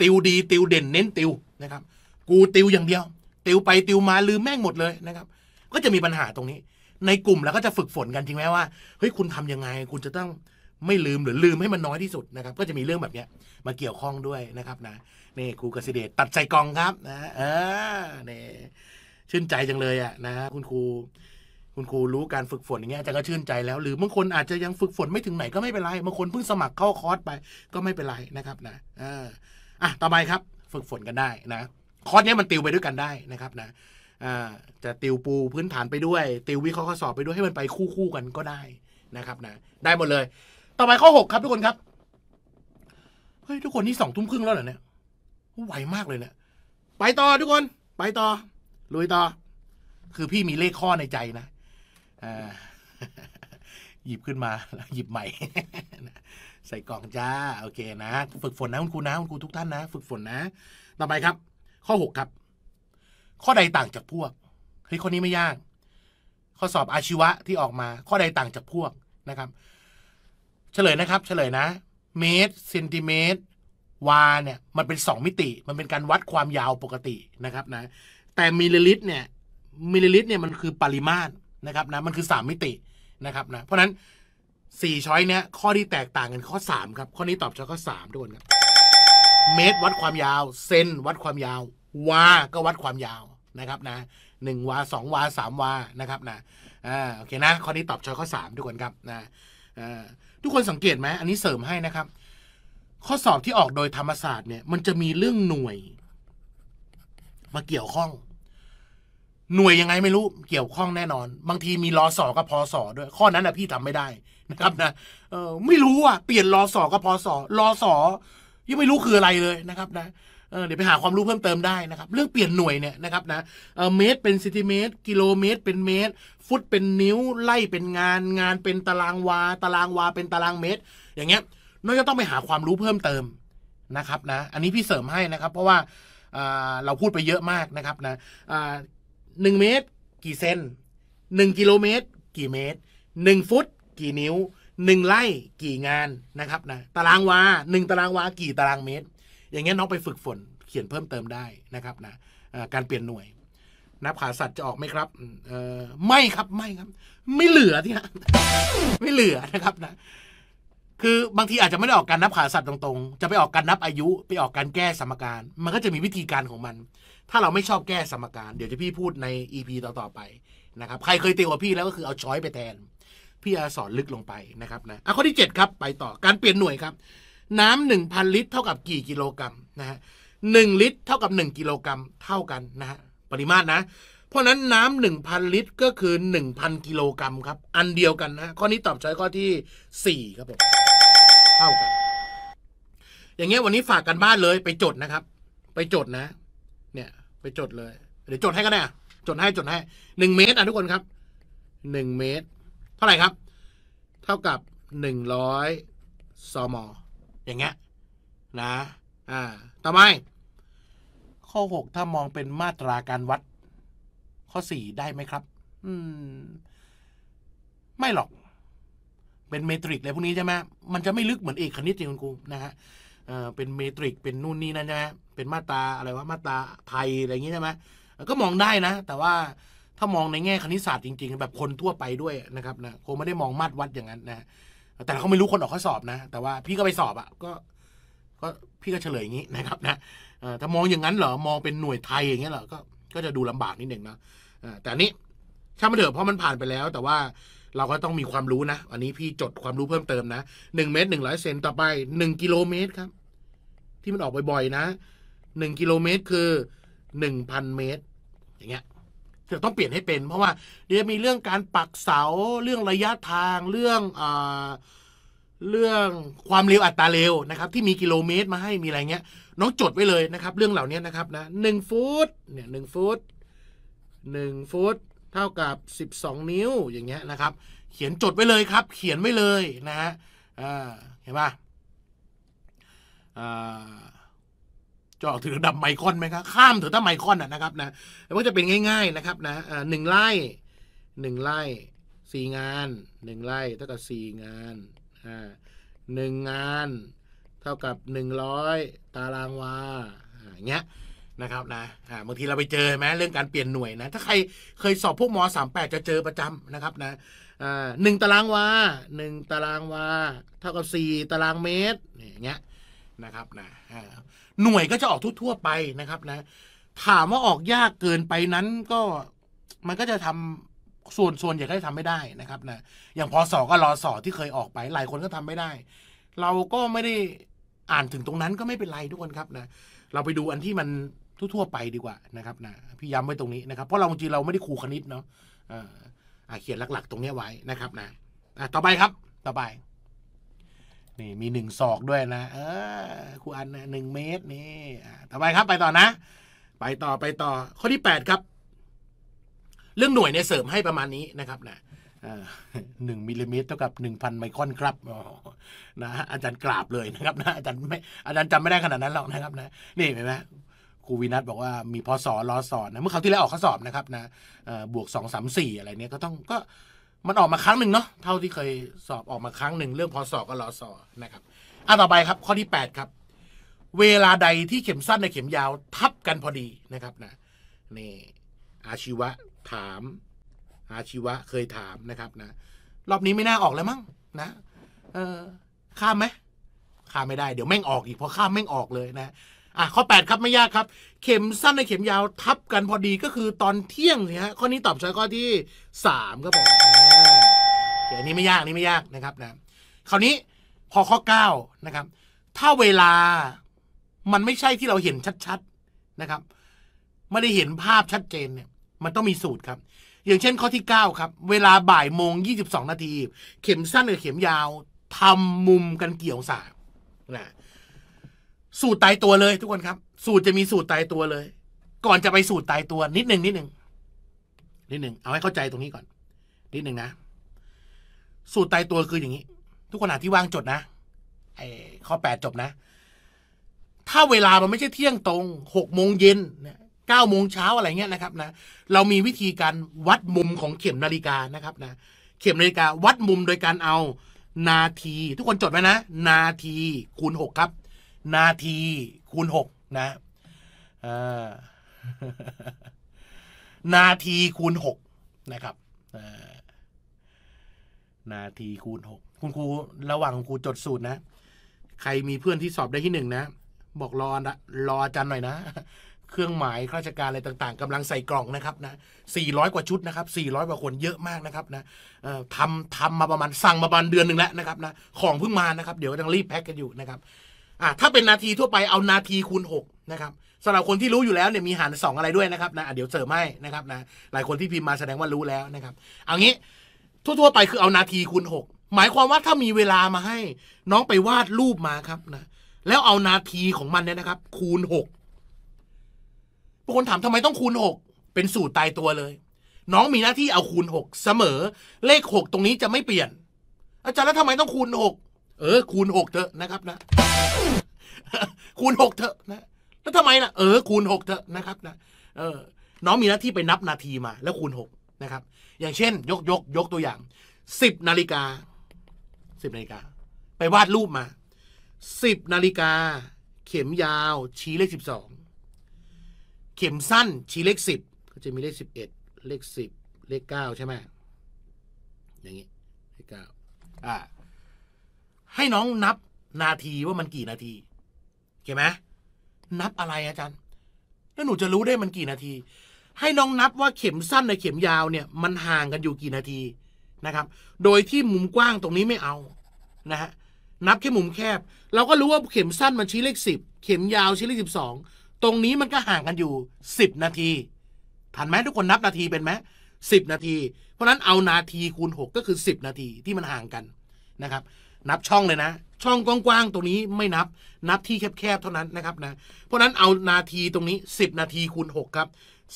ติวดีติวเด่นเน้นติวนะครับ กูติวอย่างเดียว ติวไปติวมาลืมแม่งหมดเลยนะครับ ก็จะมีปัญหาตรงนี้ในกลุ่มแล้วก็จะฝึกฝนกันจริงไหมว่าเฮ้ยคุณทํำยังไง คุณจะต้องไม่ลืมหรือลืมให้มันน้อยที่สุดนะครับก็จะมีเรื่องแบบเนี้ยมาเกี่ยวข้องด้วยนะครับนะนี่ครูกสิเดชตัดใจกองครับ นะเออนี่ชื่นใจจังเลยอ่ะนะคุณครูคุณครูรู้การฝึกฝนอย่างเงี้ยจะก็ชื่นใจแล้ว หรือบางคนอาจจะยังฝึกฝนไม่ถึงไหนก็ไม่เป็นไรบางคนเพิ่งสมัครเข้าคอร์สไปก็ไม่เป็นไรนะครับนะอ่าอ่ะต่อไปครับฝึกฝนกันได้นะคอร์สนี้มันติวไปด้วยกันได้นะครับนะจะติวปูพื้นฐานไปด้วย ติววิเคราะห์ข้อสอบไปด้วยให้มันไปคู่คู่กันก็ได้นะครับ นะได้หมดเลย ต่อไปข้อหกครับทุกคนครับเฮ้ยทุกคน นี่สองทุ่มครึ่งแล้วเหรอเนี่ยไหวมากเลยเนี่ยไปต่อทุกคนไปต่อลุยต่อ คือพี่มีเลขข้อในใจนะหยิบขึ้นมาหยิบใหม่ใส่กล่องจ้าโอเคนะฝึกฝนนะคุณครูนะคุณครูทุกท่านนะฝึกฝนนะต่อไปครับ ข้อหกครับข้อใดต่างจากพวกเฮ้ยข้อนี้ไม่ยากข้อสอบอาชีวะที่ออกมา ข้อใดต่างจากพวกนะครับ เฉลยนะครับ เฉลยนะ เมตรเซนติเมตร วา เนี่ย มันเป็น 2 มิติมันเป็นการวัดความยาวปกตินะครับนะ แต่มิลลิลิตรเนี่ยมิลลิลิตรเนี่ยมันคือปริมาตรนะครับนะมันคือ 3 มิตินะครับนะเพราะนั้น 4 ช้อยเนี้ยข้อที่แตกต่างกันข้อ3ครับ ข้อนี้ตอบช้อยข้อ3ด้วยครับเมตร วัดความยาวเซนวัดความยาววาก็วัดความยาวนะครับนะหนึ่งวาสองวาสามวานะครับ นะอ่าโอเคนะข้อนี้ตอบช้อยข้อสามทุกคนครับ นะอ่าทุกคนสังเกตไหมอันนี้เสริมให้นะครับ ข้อสอบที่ออกโดยธรรมศาสตร์เนี่ย มันจะมีเรื่องหน่วย มาเกี่ยวข้อง หน่วยยังไงไม่รู้เกี่ยวข้องแน่นอน บางทีมีรอสอกับพอสอด้วย ข้อนั้นอะพี่ทำไม่ได้นะครับ นะเออไม่รู้อ่ะเปลี่ยนรอสอกับพอสอรอสอยังไม่รู้คืออะไรเลยนะครับ นะเดี๋ยวไปหาความรู้เพิ่มเติมได้นะครับเรื่องเปลี่ยนหน่วยเนี่ยนะครับนะเมตรเป็นเซนติเมตรกิโลเมตร เป็นเมตร ฟุตเป็นนิ้วไล่เป็นงาน งานเป็นตารางวาตารางวาเป็นตารางเมตร อย่างเงี้ยน้อยจะต้องไปหาความรู้เพิ่มเติมนะครับนะอันนี้พี่เสริมให้นะครับ เพราะว่าเราพูดไปเยอะมากนะครับนะหนึ่งเมตร กี่เซนหนึ่งกิโลเมตรกี่เมตรหนึ่งฟุต กี่นิ้วหนึ่งไล่กี่งานนะครับนะตารางวาหนึ่งตารางวากี่ตารางเมตรอย่างเงี้ยน้องไปฝึกฝน เขียนเพิ่มเติมได้นะครับนะการเปลี่ยนหน่วย นับขาสัตว์จะออกไหมครับเออไม่ครับไม่ครับ ไม่เหลือที่ฮะไม่เหลือนะครับนะคือบางทีอาจจะไม่ได้ออกการนับขาสัตว์ตรงๆ จะไปออกการนับอายุไปออกการแก้สมการ มันก็จะมีวิธีการของมัน ถ้าเราไม่ชอบแก้สมการ เดี๋ยวจะพี่พูดใน EP ต่อๆไปนะครับใครเคยเตยวกับพี่ แล้วก็คือเอาช้อยไปแทน พี่อาสอนลึกลงไปนะครับนะอ่ะข้อที่ 7 ครับไปต่อการเปลี่ยนหน่วยครับน้ำหนึ่งพันลิตร เท่ากับกี่กิโลกรัมนะฮะหนึ่งลิตรเท่ากับหนึ่งกิโลกรัมเท่ากันนะฮะปริมาตรนะเพราะนั้นน้ำหนึ่งพันลิตรก็คือหนึ่งพันกิโลกรัมครับ อันเดียวกันนะ ข้อนี้ตอบช้อยข้อที่สี่ครับผมเท่ากันอย่างเงี้ยวันนี้ฝากกันบ้านเลยไปจดนะครับ ไปจดนะเนี่ยไปจดเลย เดี๋ยวจดให้ก็ได้จดให้จดให้หนึ่งเมตรอ่ะทุกคนครับหนึ่งเมตร เท่าไหร่ครับ เท่ากับหนึ่งร้อยซมอย่างเงี้ยนะ อ่าต่อไปข้อหกถ้ามองเป็นมาตราการวัด ข้อสี่ได้ไหมครับ อืม ไม่หรอก เป็นเมตริกอะไรพวกนี้ใช่ไหมมันจะไม่ลึกเหมือนเอกคณิตจริงคุณครูนะฮะเออเป็นเมตริกเป็นนู่นนี่นั่นใช่ไหมเป็นมาตราอะไรว่ามาตราไทยอะไรอย่างงี้ใช่ไหมก็มองได้นะ แต่ว่าถ้ามองในแง่คณิตศาสตร์จริงๆแบบคนทั่วไปด้วยนะครับ นะคงไม่ได้มองมาตรวัดอย่างนั้นนะแต่เขาไม่รู้คนออกข้อ สอบนะ แต่ว่าพี่ก็ไปสอบอะ่ะก็ก็พี่ก็เฉลยอย่างนี้นะครับ นะถ้ามองอย่างนั้นเหรอมองเป็นหน่วยไทยอย่างเงี้ยเหรอก็ก็จะดูลำบากนิดหนึ่งนะแต่นี้ช่างมันเถอะเพราะมันผ่านไปแล้ว แต่ว่าเราก็ต้องมีความรู้นะอันนี้พี่จดความรู้เพิ่มเติมนะหนึ่งเมตรหนึ่งร้อยเซนต่อไปหนึ่งกิโลเมตรครับ ที่มันออกบ่อยๆนะหนึ่งกิโลเมตรคือหนึ่งพันเมตร อย่างเงี้ยจะต้องเปลี่ยนให้เป็นเพราะว่าเดี๋ยวมีเรื่องการปักเสาเรื่องระยะทางเรื่องอเรื่องความเร็วอัตราเร็วนะครับที่มีกิโลเมตรมาให้มีอะไรเงี้ยน้องจดไว้เลยนะครับเรื่องเหล่านี้นะครับนะหนึ่งฟุตเนี่ยหนึ่งฟุตหนึ่งฟุต เท่ากับสสิบองนิ้วอย่างเงี้ยนะครับเขียนจดไว้เลยครับ เขียนไว้เลยนะฮะเห็นปะจอกถือดับไมคอนไหมครับ ข้ามถือถ้าไมครอนนะครับนะแันวก็จะเป็นง่ายๆนะครับนะหนึ่งไร่หนึ่งไร่สี่งานหนึ่งไร่เท่ากับสี่งาน อ่าหนึ่งงาน เท่ากับหนึ่งร้อยตารางวาอ่าเงี้ย นะครับนะบางทีเราไปเจอไหมเรื่องการเปลี่ยนหน่วยนะ ถ้าใครเคยสอบพวกมสามแปดจะเจอประจำนะครับนะหนึ่งตารางวาหนึ่งตารางวา เท่ากับสี่ตารางเมตรนี่ยเงี้ย นะครับนะหน่วยก็จะออกทั่วๆไปนะครับนะ ถามว่าออกยากเกินไปนั้นก็มันก็จะทำส่วนส่วนยหญ่ก็ทำไม่ได้นะครับนะอย่างพอสอก็รอสอที่เคยออกไป หลายคนก็ทำไม่ได้ เราก็ไม่ได้อ่านถึงตรงนั้นก็ไม่เป็นไรทุกคนครับนะเราไปดูอันที่มันทั่วๆไปดีกว่านะครับ นะพี่ย้ำไว้ตรงนี้นะครับ เพราะเราจริงเราไม่ได้ครูคณิตเนาะอ่าเขียนหลักๆตรงนี้ไว้นะครับนะต่อไปครับต่อไปนี่มีหนึ่งศอกด้วยนะเออครูอันหนึ่งเมตร นี่ต่อไปครับไปต่อนะ ไปต่อไปต่อข้อที่แปดครับ เรื่องหน่วยเนี่ยเสริมให้ประมาณนี้นะครับ นะหนึ่งมิลลิเมตรเท่ากับหนึ่งพันไมครอนครับนะ อาจารย์กราบเลยนะครับนะอาจารย์ไม่อาจารย์จำไม่ได้ขนาดนั้นหรอกนะครับ นะนี่เห็นไหมครูวินัทบอกว่ามีพอสอรอสอนนะเมื่อคราวที่แล้วออกข้อสอบนะครับนะบวกสองสามสี่อะไรเนี้ยก็ต้องก็มันออกมาครั้งหนึ่งเนาะเท่าที่เคยสอบออกมาครั้งหนึ่งเรื่องพอสอบกับอสอนะครับอันต่อไปครับ ข้อที่8ครับเวลาใดที่เข็มสั้นในเข็มยาวทับกันพอดีนะครับนะนี่ อาชีวะถาม อาชีวะเคยถามนะครับ นะรอบนี้ไม่น่าออกเลยมั้งนะเออข้ามไหม ข้ามไม่ได้เดี๋ยวแม่งออกอีกพอข้ามแม่งออกเลยนะอ่ะข้อ 8 ครับไม่ยากครับ เข็มสั้นละเข็มยาวทับกันพอดีก็คือตอนเที่ยงเนี่ยข้อนี้ตอบใช้ข้อที่3ครับผมเดี๋ยวนี้ไม่ยากนี้ไม่ยากนะครับนะคราวนี้พอข้อ9นะครับถ้าเวลามันไม่ใช่ที่เราเห็นชัด ๆนะครับ ไม่ได้เห็นภาพชัดเจนเนี่ย มันต้องมีสูตรครับ อย่างเช่นข้อที่9ครับ เวลาบ่ายโมง22นาทีเข็มสั้นกับเข็มยาวทำมุมกันเกี่ยวสายนะสูตรตายตัวเลย ทุกคนครับ สูตรจะมีสูตรตายตัวเลย ก่อนจะไปสูตรตายตัว นิดหนึ่งนิดหนึ่งนิดหนึ่งเอาให้เข้าใจตรงนี้ก่อน นิดหนึ่งนะ สูตรตายตัวคืออย่างนี้ ทุกคนหาที่ว่างจดนะ ไอ้ข้อแปดจบนะ ถ้าเวลามันไม่ใช่เที่ยงตรงหกโมงเย็นเก้าโมงเช้าอะไรเงี้ยนะครับนะเรามีวิธีการวัดมุมของเข็มนาฬิกานะครับ นะเข็มนาฬิกาวัดมุมโดยการเอา นาที ทุกคนจดไว้นะนาทีคูณหกครับนาทีคูณหกนะนาทีคูณหกนะครับนาทีคูณหกคุณครูระหว่างครูจดสูตรนะ ใครมีเพื่อนที่สอบได้ที่หนึ่งนะบอกรอนะรออาจารย์หน่อยนะเครื่องหมายข้าราชการอะไรต่าง ๆ กำลังใส่กล่องนะครับ นะสี่ร้อยกว่าชุดนะครับสี่ร้อยกว่าคนเยอะมากนะครับ นะทำทำมาประมาณสั่งมาประมาณเดือนหนึ่งแล้วนะครับนะของเพิ่งมานะครับ เดี๋ยวกำลังรีบแพ็คกันอยู่นะครับอ่าถ้าเป็นนาทีทั่วไปเอานาทีคูณหกนะครับสำหรับคนที่รู้อยู่แล้วเนี่ยมีหารสองอะไรด้วยนะครับนะเดี๋ยวเสริมให้นะครับนะหลายคนที่พิมพ์มาแสดงว่ารู้แล้วนะครับเอางี้ ทั่ว ๆ ไปคือเอานาทีคูณหก หมายความว่าถ้ามีเวลามาให้ น้องไปวาดรูปมาครับนะแล้วเอานาทีของมันเนี่ยนะครับ คูณหกบางคนถามทำไมต้องคูณหก เป็นสูตรตายตัวเลย น้องมีหน้าที่เอาคูณหกเสมอ เลขหกตรงนี้จะไม่เปลี่ยน อาจารย์แล้วทำไมต้องคูณหกเออคูณหกเถอะนะครับนะคูณหกเถอะนะแล้วทำไมล่ะเออคูณหกเถอะนะครับนะเออ น้องมีหน้าที่ไปนับนาทีมา แล้วคูณหกนะครับ อย่างเช่น ยกยกยกตัวอย่างสิบนาฬิกาสิบนาฬิกาไปวาดรูปมาสิบนาฬิกาเข็มยาว ชี้เลขสิบสองเข็มสั้นชี้เลขสิบก็จะมีเลขสิบเอ็ดเลขสิบเลขเก้าใช่ไหมอย่างนี้เลขเก้าอ่าให้น้องนับนาทีว่ามันกี่นาทีเข้าไหม นับอะไรอาจารย์ แล้วหนูจะรู้ได้มันกี่นาที ให้น้องนับว่าเข็มสั้นในเข็มยาวเนี่ยมันห่างกันอยู่กี่นาทีนะครับ โดยที่มุมกว้างตรงนี้ไม่เอา นะฮะ นับแค่มุมแคบ เราก็รู้ว่าเข็มสั้นมันชี้เลขสิบเข็มยาวชี้เลขสิบสองตรงนี้มันก็ห่างกันอยู่สิบนาทีทันไหมทุกคนนับนาทีเป็นไหมสิบนาที เพราะนั้นเอานาทีคูณหกก็คือสิบนาทีที่มันห่างกันนะครับนับช่องเลยนะ ช่องกว้างๆตรงนี้ไม่นับ นับที่แคบๆเท่านั้นนะครับนะเพราะนั้นเอานาทีตรงนี้10นาทีคูณ6ครับ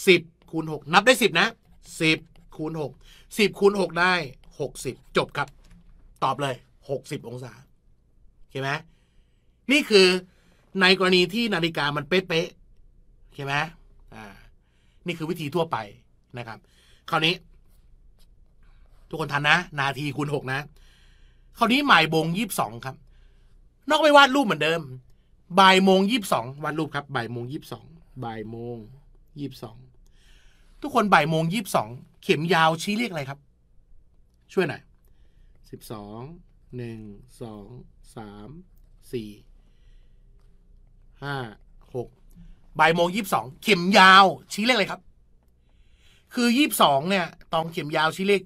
10คูณ6นับได้ 10นะ10คูณ6 10คูณ6ได้ 60 จบครับ ตอบเลย 60องศาเข้าไหมนี่คือในกรณีที่นาฬิกามันเป๊ะๆเข้าไหมอ่านี่คือวิธีทั่วไปนะครับ คราวนี้ ทุกคนทันนะ นาทีคูณ6นะคราวนี้หมายมงยี่สิบสองครับ นอกไปวาดรูปเหมือนเดิมบ่ายโมงยี่สิบสองวาดรูปครับบ่ายโมงยี่สิบสองบ่ายโมงยี่สิบสองทุกคนบ่ายโมงยี่สิบสองเข็มยาวชี้เลขอะไรครับ ช่วยหน่อยสิบสองหนึ่งสองสามสี่ห้าหกบ่ายโมงยี่สิบสองเข็มยาวชี้เลขอะไรครับ คือยี่สิบสองเนี่ย ตองเข็มยาวชี้เลข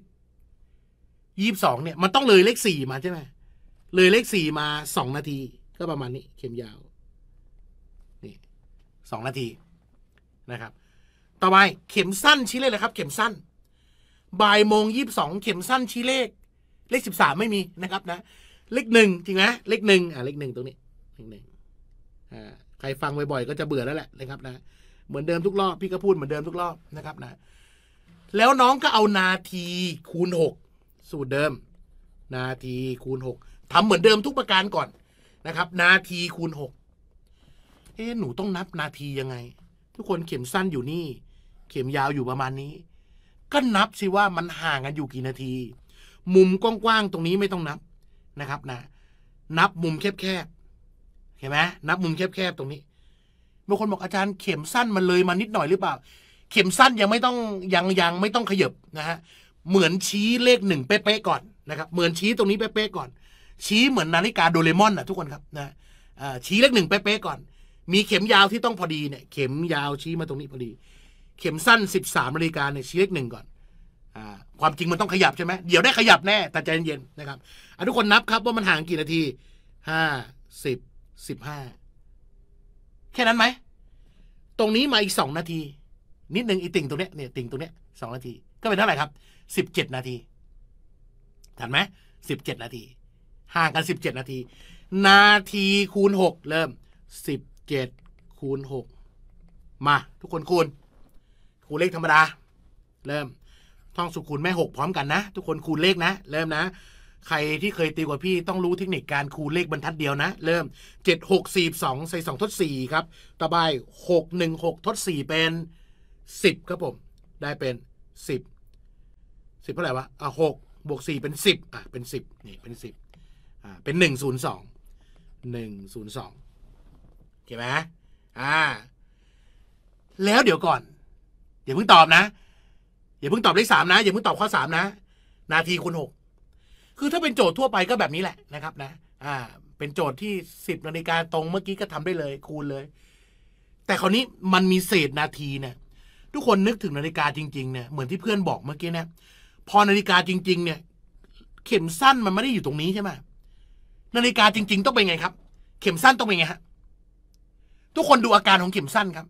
ยี่สิบสองเนี่ยมันต้องเลยเลขสี่มาใช่ไหม เลยเลขสี่มาสองนาทีก็ประมาณนี้ เข็มยาวนี่สองนาทีนะครับ ต่อไปเข็มสั้นชี้เลขเลยครับ เข็มสั้นบ่ายโมงยี่สิบสองเข็มสั้นชี้เลข เลขสิบสามไม่มีนะครับนะ เลขหนึ่งจริงไหมเลขหนึ่งอ่าเลขหนึ่งตรงนี้เลขหนึ่งอ่าใครฟังบ่อยๆก็จะเบื่อแล้วแหละนะครับนะ เหมือนเดิมทุกรอบ พี่ก็พูดเหมือนเดิมทุกรอบนะครับนะแล้วน้องก็เอานาทีคูณหกสูตรเดิม นาทีคูณ6ทำเหมือนเดิมทุกประการก่อนนะครับ นาทีคูณ6เอ๊หนูต้องนับนาทียังไง ทุกคนเข็มสั้นอยู่นี่ เข็มยาวอยู่ประมาณนี้ ก็นับสิว่ามันห่างกันอยู่กี่นาทีมุมกว้างๆตรงนี้ไม่ต้องนับนะครับ นะนับมุมแคบๆเห็นไหมนับมุมแคบๆตรงนี้บางคนบอกอาจารย์เข็มสั้นมันเลยมานิดหน่อยหรือเปล่า เข็มสั้นยังไม่ต้องยังยังไม่ต้องขยบนะฮะเหมือนชี้เลขหนึ่งเป๊ะๆก่อนนะครับ เหมือนชี้ตรงนี้เป๊ะๆก่อน ชี้เหมือนนาฬิกาโดเรมอนนะทุกคนครับนะชี้เลขหนึ่งเป๊ะๆก่อน มีเข็มยาวที่ต้องพอดีเนี่ยเข็มยาวชี้มาตรงนี้พอดี เข็มสั้น 13นาฬิกาเนี่ยชี้เลขหนึ่งก่อน ความจริงมันต้องขยับใช่ไหมเดี๋ยวได้ขยับแน่แต่ใจเย็นๆนะครับทุกคนนับครับว่ามันห่างกี่นาทีห้าสิบสิบห้าแค่นั้นไหมตรงนี้มาอีกสองนาที นิดหนึ่งอีติ่งตรงเนี้ยเนี่ยติ่งตรงเนี้ยสองนาที ก็เป็นเท่าไหร่ครับสิบเจ็ดนาทีถันไหมสิบเจ็ดนาที ห่างกันสิบเจ็ดนาที นาทีคูณหกเริ่มสิบเจ็ดคูณหกมาทุกคนคูณ คูณเลขธรรมดา เริ่ม ท่องสุคูณ แม่หกพร้อมกันนะ ทุกคนคูณเลขนะ เริ่มนะ ใครที่เคยตีกว่าพี่ต้องรู้เทคนิคการคูณเลขบรรทัดเดียวนะ เริ่มเจ็ดหกสี่สองใส่สองทดสี่ครับต่อไปหกหนึ่งหกทดสี่เป็นสิบครับผม ได้เป็นสิบสิบเท่าไหร่วะอ่ะหกบวกสี่เป็นสิบอ่ะ เป็นสิบนี่ เป็นสิบอ่า เป็นหนึ่งศูนย์สองหนึ่งศูนย์สองเข้าไหมอ่า แล้วเดี๋ยวก่อนอย่าเพิ่งตอบนะ อย่าเพิ่งตอบเลขสามนะอย่าเพิ่งตอบข้อสามนะ นาทีคูณหกคือถ้าเป็นโจทย์ทั่วไปก็แบบนี้แหละนะครับนะ อ่า เป็นโจทย์ที่สิบนาฬิกาตรงเมื่อกี้ก็ทำได้เลย คูณเลย แต่คราวนี้มันมีเศษนาทีเนี่ย ทุกคนนึกถึงนาฬิกาจริงๆเนี่ย เหมือนที่เพื่อนบอกเมื่อกี้เนี่ยพอนาฬิกาจริงๆ เนี่ยเข็มสั้นมันไม่ได้อยู่ตรงนี้ใช่ไหมนาฬิกาจริงๆ ต้องเป็นไงครับ เข็มสั้นต้องเป็นไงฮะทุกคนดูอาการของเข็มสั้นครับ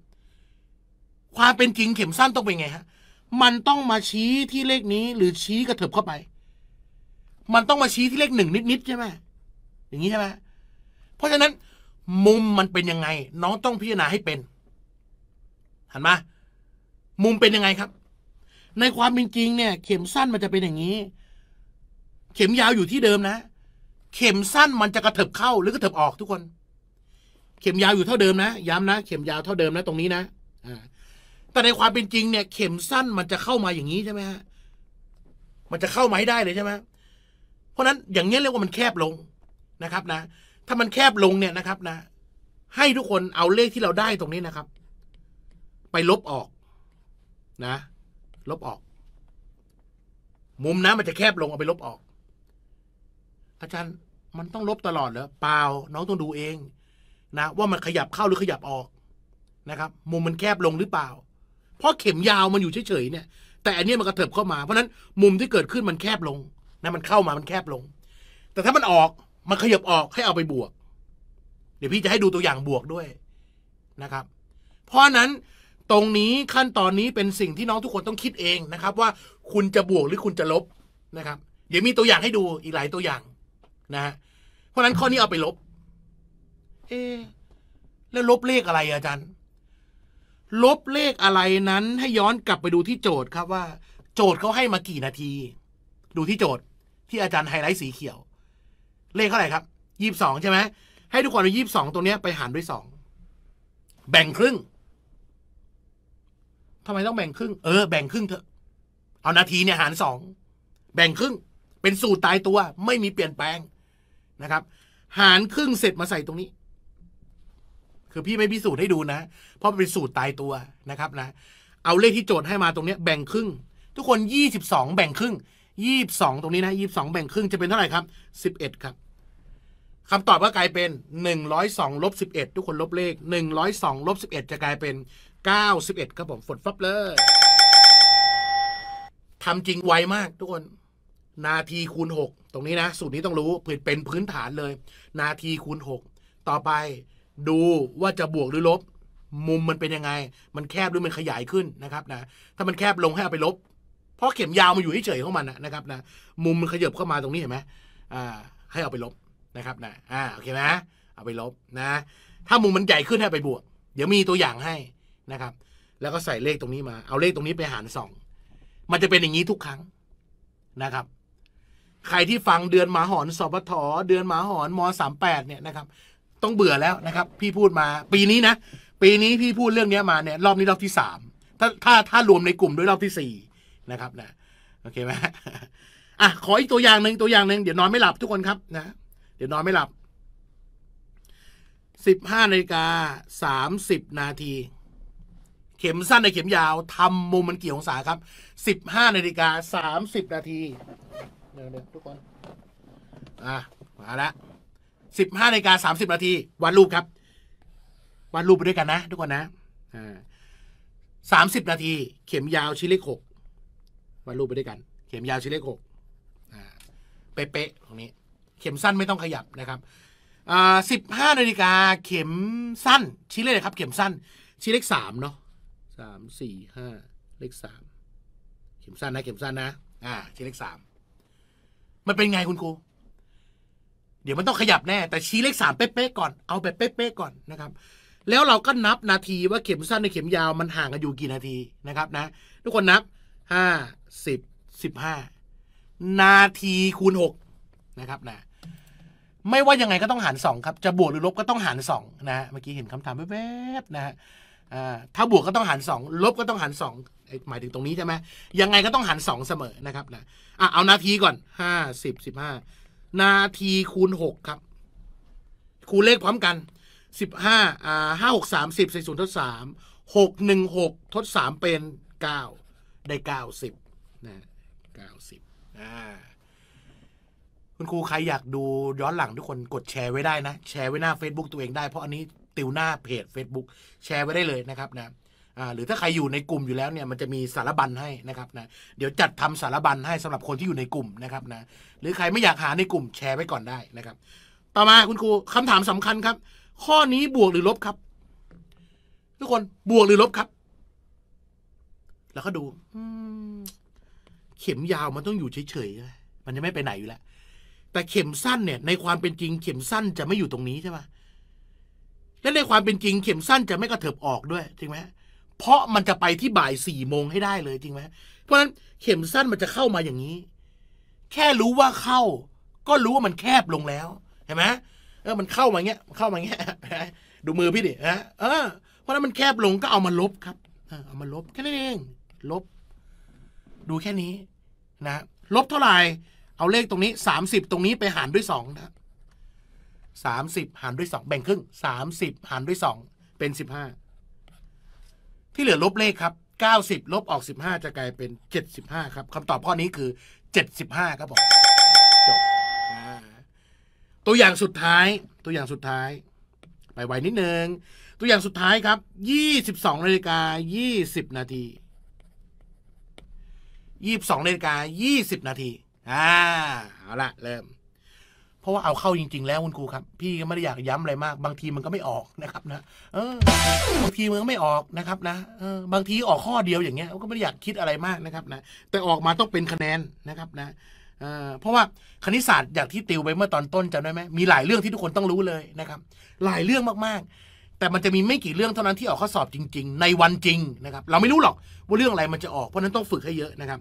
ความเป็นจริงเข็มสั้นต้องเป็นไงฮะมันต้องมาชี้ที่เลขนี้ หรือชี้กระเถิบเข้าไป มันต้องมาชี้ที่เลขหนึ่งนิดๆใช่ไหมอย่างนี้ใช่ไหมเพราะฉะนั้น มุมมันเป็นยังไง น้องต้องพิจารณาให้เป็นหันมามุมเป็นยังไงครับในความเป็นจริง เนี่ย เข็มสั้นมันจะเป็นอย่างนี้ เข็มยาวอยู่ที่เดิมนะเข็มสั้นมันจะกระเถิบเข้าหรือกระเถิบออกทุกคน เข็มยาวอยู่เท่าเดิมนะ ย้ำนะเข็มยาวเท่าเดิมนะ ตรงนี้นะแต่ในความเป็นจริง เนี่ย เข็มสั้นมันจะเข้ามาอย่างนี้ใช่ไหมฮะมันจะเข้ามาให้ได้เลยใช่ไหมเพราะนั้นอย่างนี้เรียกว่ามันแคบลงนะครับนะถ้ามันแคบลงเนี่ยนะครับนะให้ทุกคนเอาเลขที่เราได้ตรงนี้นะครับ ไปลบออก นะลบออก มุมนะมันจะแคบลงเอาไปลบออก อาจารย์มันต้องลบตลอดเหรอเปล่าน้องต้องดูเองนะว่ามันขยับเข้าหรือขยับออก นะครับ มุมมันแคบลงหรือเปล่า เพราะเข็มยาวมันอยู่เฉยๆเนี่ย แต่อันนี้มันกระเถิบเข้ามา เพราะนั้นมุมที่เกิดขึ้นมันแคบลง นะมันเข้ามามันแคบลง แต่ถ้ามันออกมันขยับออกให้เอาไปบวก เดี๋ยวพี่จะให้ดูตัวอย่างบวกด้วยนะครับ เพราะนั้นตรงนี้ขั้นตอนนี้เป็นสิ่งที่น้องทุกคนต้องคิดเองนะครับ ว่าคุณจะบวกหรือคุณจะลบนะครับ เดี๋ยวมีตัวอย่างให้ดูอีกหลายตัวอย่าง นะเพราะนั้นข้อนี้เอาไปลบ เอแล้วลบเลขอะไรอาจารย์ ลบเลขอะไรนั้น ให้ย้อนกลับไปดูที่โจทย์ครับว่า โจทย์เขาให้มากี่นาที ดูที่โจทย์ ที่อาจารย์ไฮไลท์สีเขียว เลขเท่าไหร่ครับยี่สิบสองใช่ไหมให้ทุกคนเอายี่สิบสองตรงนี้ไปหารด้วยสองแบ่งครึ่งทำไมต้องแบ่งครึ่ง เออ แบ่งครึ่งเถอะ เอานาทีเนี่ย หารสอง แบ่งครึ่ง เป็นสูตรตายตัว ไม่มีเปลี่ยนแปลงนะครับ หารครึ่งเสร็จมาใส่ตรงนี้ คือพี่ไม่พิสูจน์ให้ดูนะ เพราะเป็นสูตรตายตัวนะครับนะ เอาเลขที่โจทย์ให้มาตรงนี้แบ่งครึ่ง ทุกคนยี่สสิบองแบ่งครึ่ง ยี่สบองตรงนี้นะยี่สบองแบ่งครึ่งจะเป็นเท่าไหร่ครับสิบเอ็ดครับคำตอบก็กลายเป็นหนึ่งร้อยสองลบสิบเอ็ดทุกคน ลบเลขหนึ่งร้อยสองลบสิบเอ็ดจะกลายเป็น91ครับผมฝนฟับเลยทำจริงไวมากทุกคน นาทีคูณ 6 ตรงนี้นะ สูตรนี้ต้องรู้ เป็นพื้นฐานเลย นาทีคูณ 6 ต่อไปดูว่าจะบวกหรือลบ มุมมันเป็นยังไง มันแคบหรือมันขยายขึ้นนะครับ นะถ้ามันแคบลงให้เอาไปลบ เพราะเข็มยาวมันอยู่เฉยๆของมันนะครับนะมุมมันขยับเข้ามาตรงนี้เห็นไหมอ่า ให้เอาไปลบนะครับ นะอ่าโอเคไหมเอาไปลบนะ ถ้ามุมมันใหญ่ขึ้นให้ไปบวก เดี๋ยวมีตัวอย่างให้นะครับแล้วก็ใส่เลขตรงนี้มา เอาเลขตรงนี้ไปหารสอง มันจะเป็นอย่างนี้ทุกครั้งนะครับ ใครที่ฟังเดือนหมาหอนสอปทเดือนหมาหอนมสามแปดเนี่ยนะครับ ต้องเบื่อแล้วนะครับ พี่พูดมาปีนี้นะ ปีนี้พี่พูดเรื่องนี้มาเนี่ย รอบนี้รอบที่สามถ้าถ้าถ้ารวมในกลุ่มด้วยรอบที่สี่นะครับนะโอเคไหมอ่ะขออีกตัวอย่างหนึ่งตัวอย่างหนึ่งเดี๋ยวนอนไม่หลับทุกคนครับนะเดี๋ยวนอนไม่หลับสิบห้านาฬิกาสามสิบนาทีเข็มสั้นในเข็มยาว ทำมุมมันเกี่ยวองศาครับ15นาฬิกา30นาทีเดี๋ยววทุกคนอ่ะมาละ15นาฬิกา30นาทีวาดรูปครับวาดรูปไปด้วยกันนะทุกคนนะอ่าสามสิบนาที เข็มยาวชิ้นเลขหกวาดรูปไปด้วยกัน เข็มยาวชิ้นเลอหกเป๊ะๆตรงนี้ เข็มสั้นไม่ต้องขยับนะครับสิบห้านาฬิกาเข็มสั้นชิ้นเลกครับ เข็มสั้นชิ้นเลขสามเนาะสามสี่ห้าเลขสามเข็มสั้นนะเข็มสั้นนะอ่าชี้เลขสามมันเป็นไงคุณครูเดี๋ยวมันต้องขยับแน่ แต่ชี้เลขสามเป๊ะๆก่อนเอาแบบเป๊ะๆก่อนนะครับ แล้วเราก็นับนาทีว่าเข็มสั้นในเข็มยาวมันห่างกันอยู่กี่นาทีนะครับนะ ทุกคนนับห้าสิบสิบห้านาทีคูณหกนะครับนะไม่ว่ายังไงก็ต้องหารสองครับ จะบวกหรือลบก็ต้องหารสองนะเมื่อกี้เห็นคำถามแวบๆนะฮะถ้าบวกก็ต้องหาร2ลบก็ต้องหาร2หมายถึงตรงนี้ใช่ไหม ยังไงก็ต้องหาร2เสมอนะครับนะอ่ะเอานาทีก่อน5 10 15นาทีคูณ 6 ครับ คูณเลขพร้อมกัน 15อ่าหห้ากสามสิบใส่ศูนย์ทดสามหหกนึ่งหกทดสามเป็นเก้า ได้เกิบนะิบอ่าคุณครูใครอยากดูย้อนหลังทุกคนกดแชร์ไว้ได้นะ แชร์ไว้หน้า Facebook ตัวเองได้เพราะอันนี้ติวหน้าเพจ Facebook แชร์ไว้ได้เลยนะครับนะหรือถ้าใครอยู่ในกลุ่มอยู่แล้วเนี่ย มันจะมีสารบัญให้นะครับนะเดี๋ยวจัดทำสารบัญให้สำหรับคนที่อยู่ในกลุ่มนะครับ นะหรือใครไม่อยากหาในกลุ่มแชร์ไว้ก่อนได้นะครับ ต่อมาคุณครูคำถามสำคัญครับ ข้อนี้บวกหรือลบครับทุกคนบวกหรือลบครับแล้วก็ดูเข็มยาวมันต้องอยู่เฉยๆมันจะไม่ไปไหนอยู่แล้วแต่เข็มสั้นเนี่ย ในความเป็นจริงเข็มสั้นจะไม่อยู่ตรงนี้ใช่ไหมและในความเป็นจริงเข็มสั้นจะไม่กระเถิบออกด้วยจริงไหมเพราะมันจะไปที่บ่ายสี่โมงให้ได้เลย จริงไหม เพราะฉะนั้นเข็มสั้นมันจะเข้ามาอย่างนี้ แค่รู้ว่าเข้าก็รู้ว่ามันแคบลงแล้วเห็นไหมเออมันเข้ามาเงี้ย เข้ามาเงี้ยดูมือ พี่ดินะเออเพราะนั้นมันแคบลงก็เอามาลบครับเอามาลบ แค่นั้นเองลบ ดูแค่นี้ นะลบเท่าไหร่เอาเลขตรงนี้สสามิบตรงนี้ไปหารด้วยงนะสสามิบหารด้วยสองแบ่งครึ่งสสามิบหารด้วยสองเป็นสิบห้าที่เหลือลบเลขครับเก้าสิบลบออกสิบห้าจะกลายเป็นเจ็ดสิบห้าครับคำตอบข้อนี้คือเจ็ดสิบห้าครับผมจบตัวอย่างสุดท้ายตัวอย่างสุดท้าย ไปไวนิดนึง ตัวอย่างสุดท้ายครับยี่สสิบองนาฬิกายี่สิบนาทียี่สสิบองนาฬิกายี่สิบนาทีอ่าเอาละเริ่มราะว่าเอาเข้าจริง ๆแล้ว คุณครูครับ พี่ก็ไม่ได้อยากย้ำอะไรมากบางทีมันก็ไม่ออกนะครับนะ เออบางทีมันก็ไม่ออกนะครับนะเออบางทีออกข้อเดียวอย่างเงี้ย ก็ไม่ได้อยากคิดอะไรมากนะครับนะแต่ออกมาต้องเป็นคะแนนนะครับนะเพราะว่าคณิตศาสตร์อย่างที่ติวไปเมื่อตอนต้นจำได้ไหมมีหลายเรื่องที่ทุกคนต้องรู้เลยนะครับ หลายเรื่องมากๆ แต่มันจะมีไม่กี่เรื่องเท่านั้นที่ออกข้อสอบจริง ๆ ในวันจริงนะครับเราไม่รู้หรอกว่าเรื่องอะไรมันจะออกเพราะนั้นต้องฝึกให้เยอะนะครับ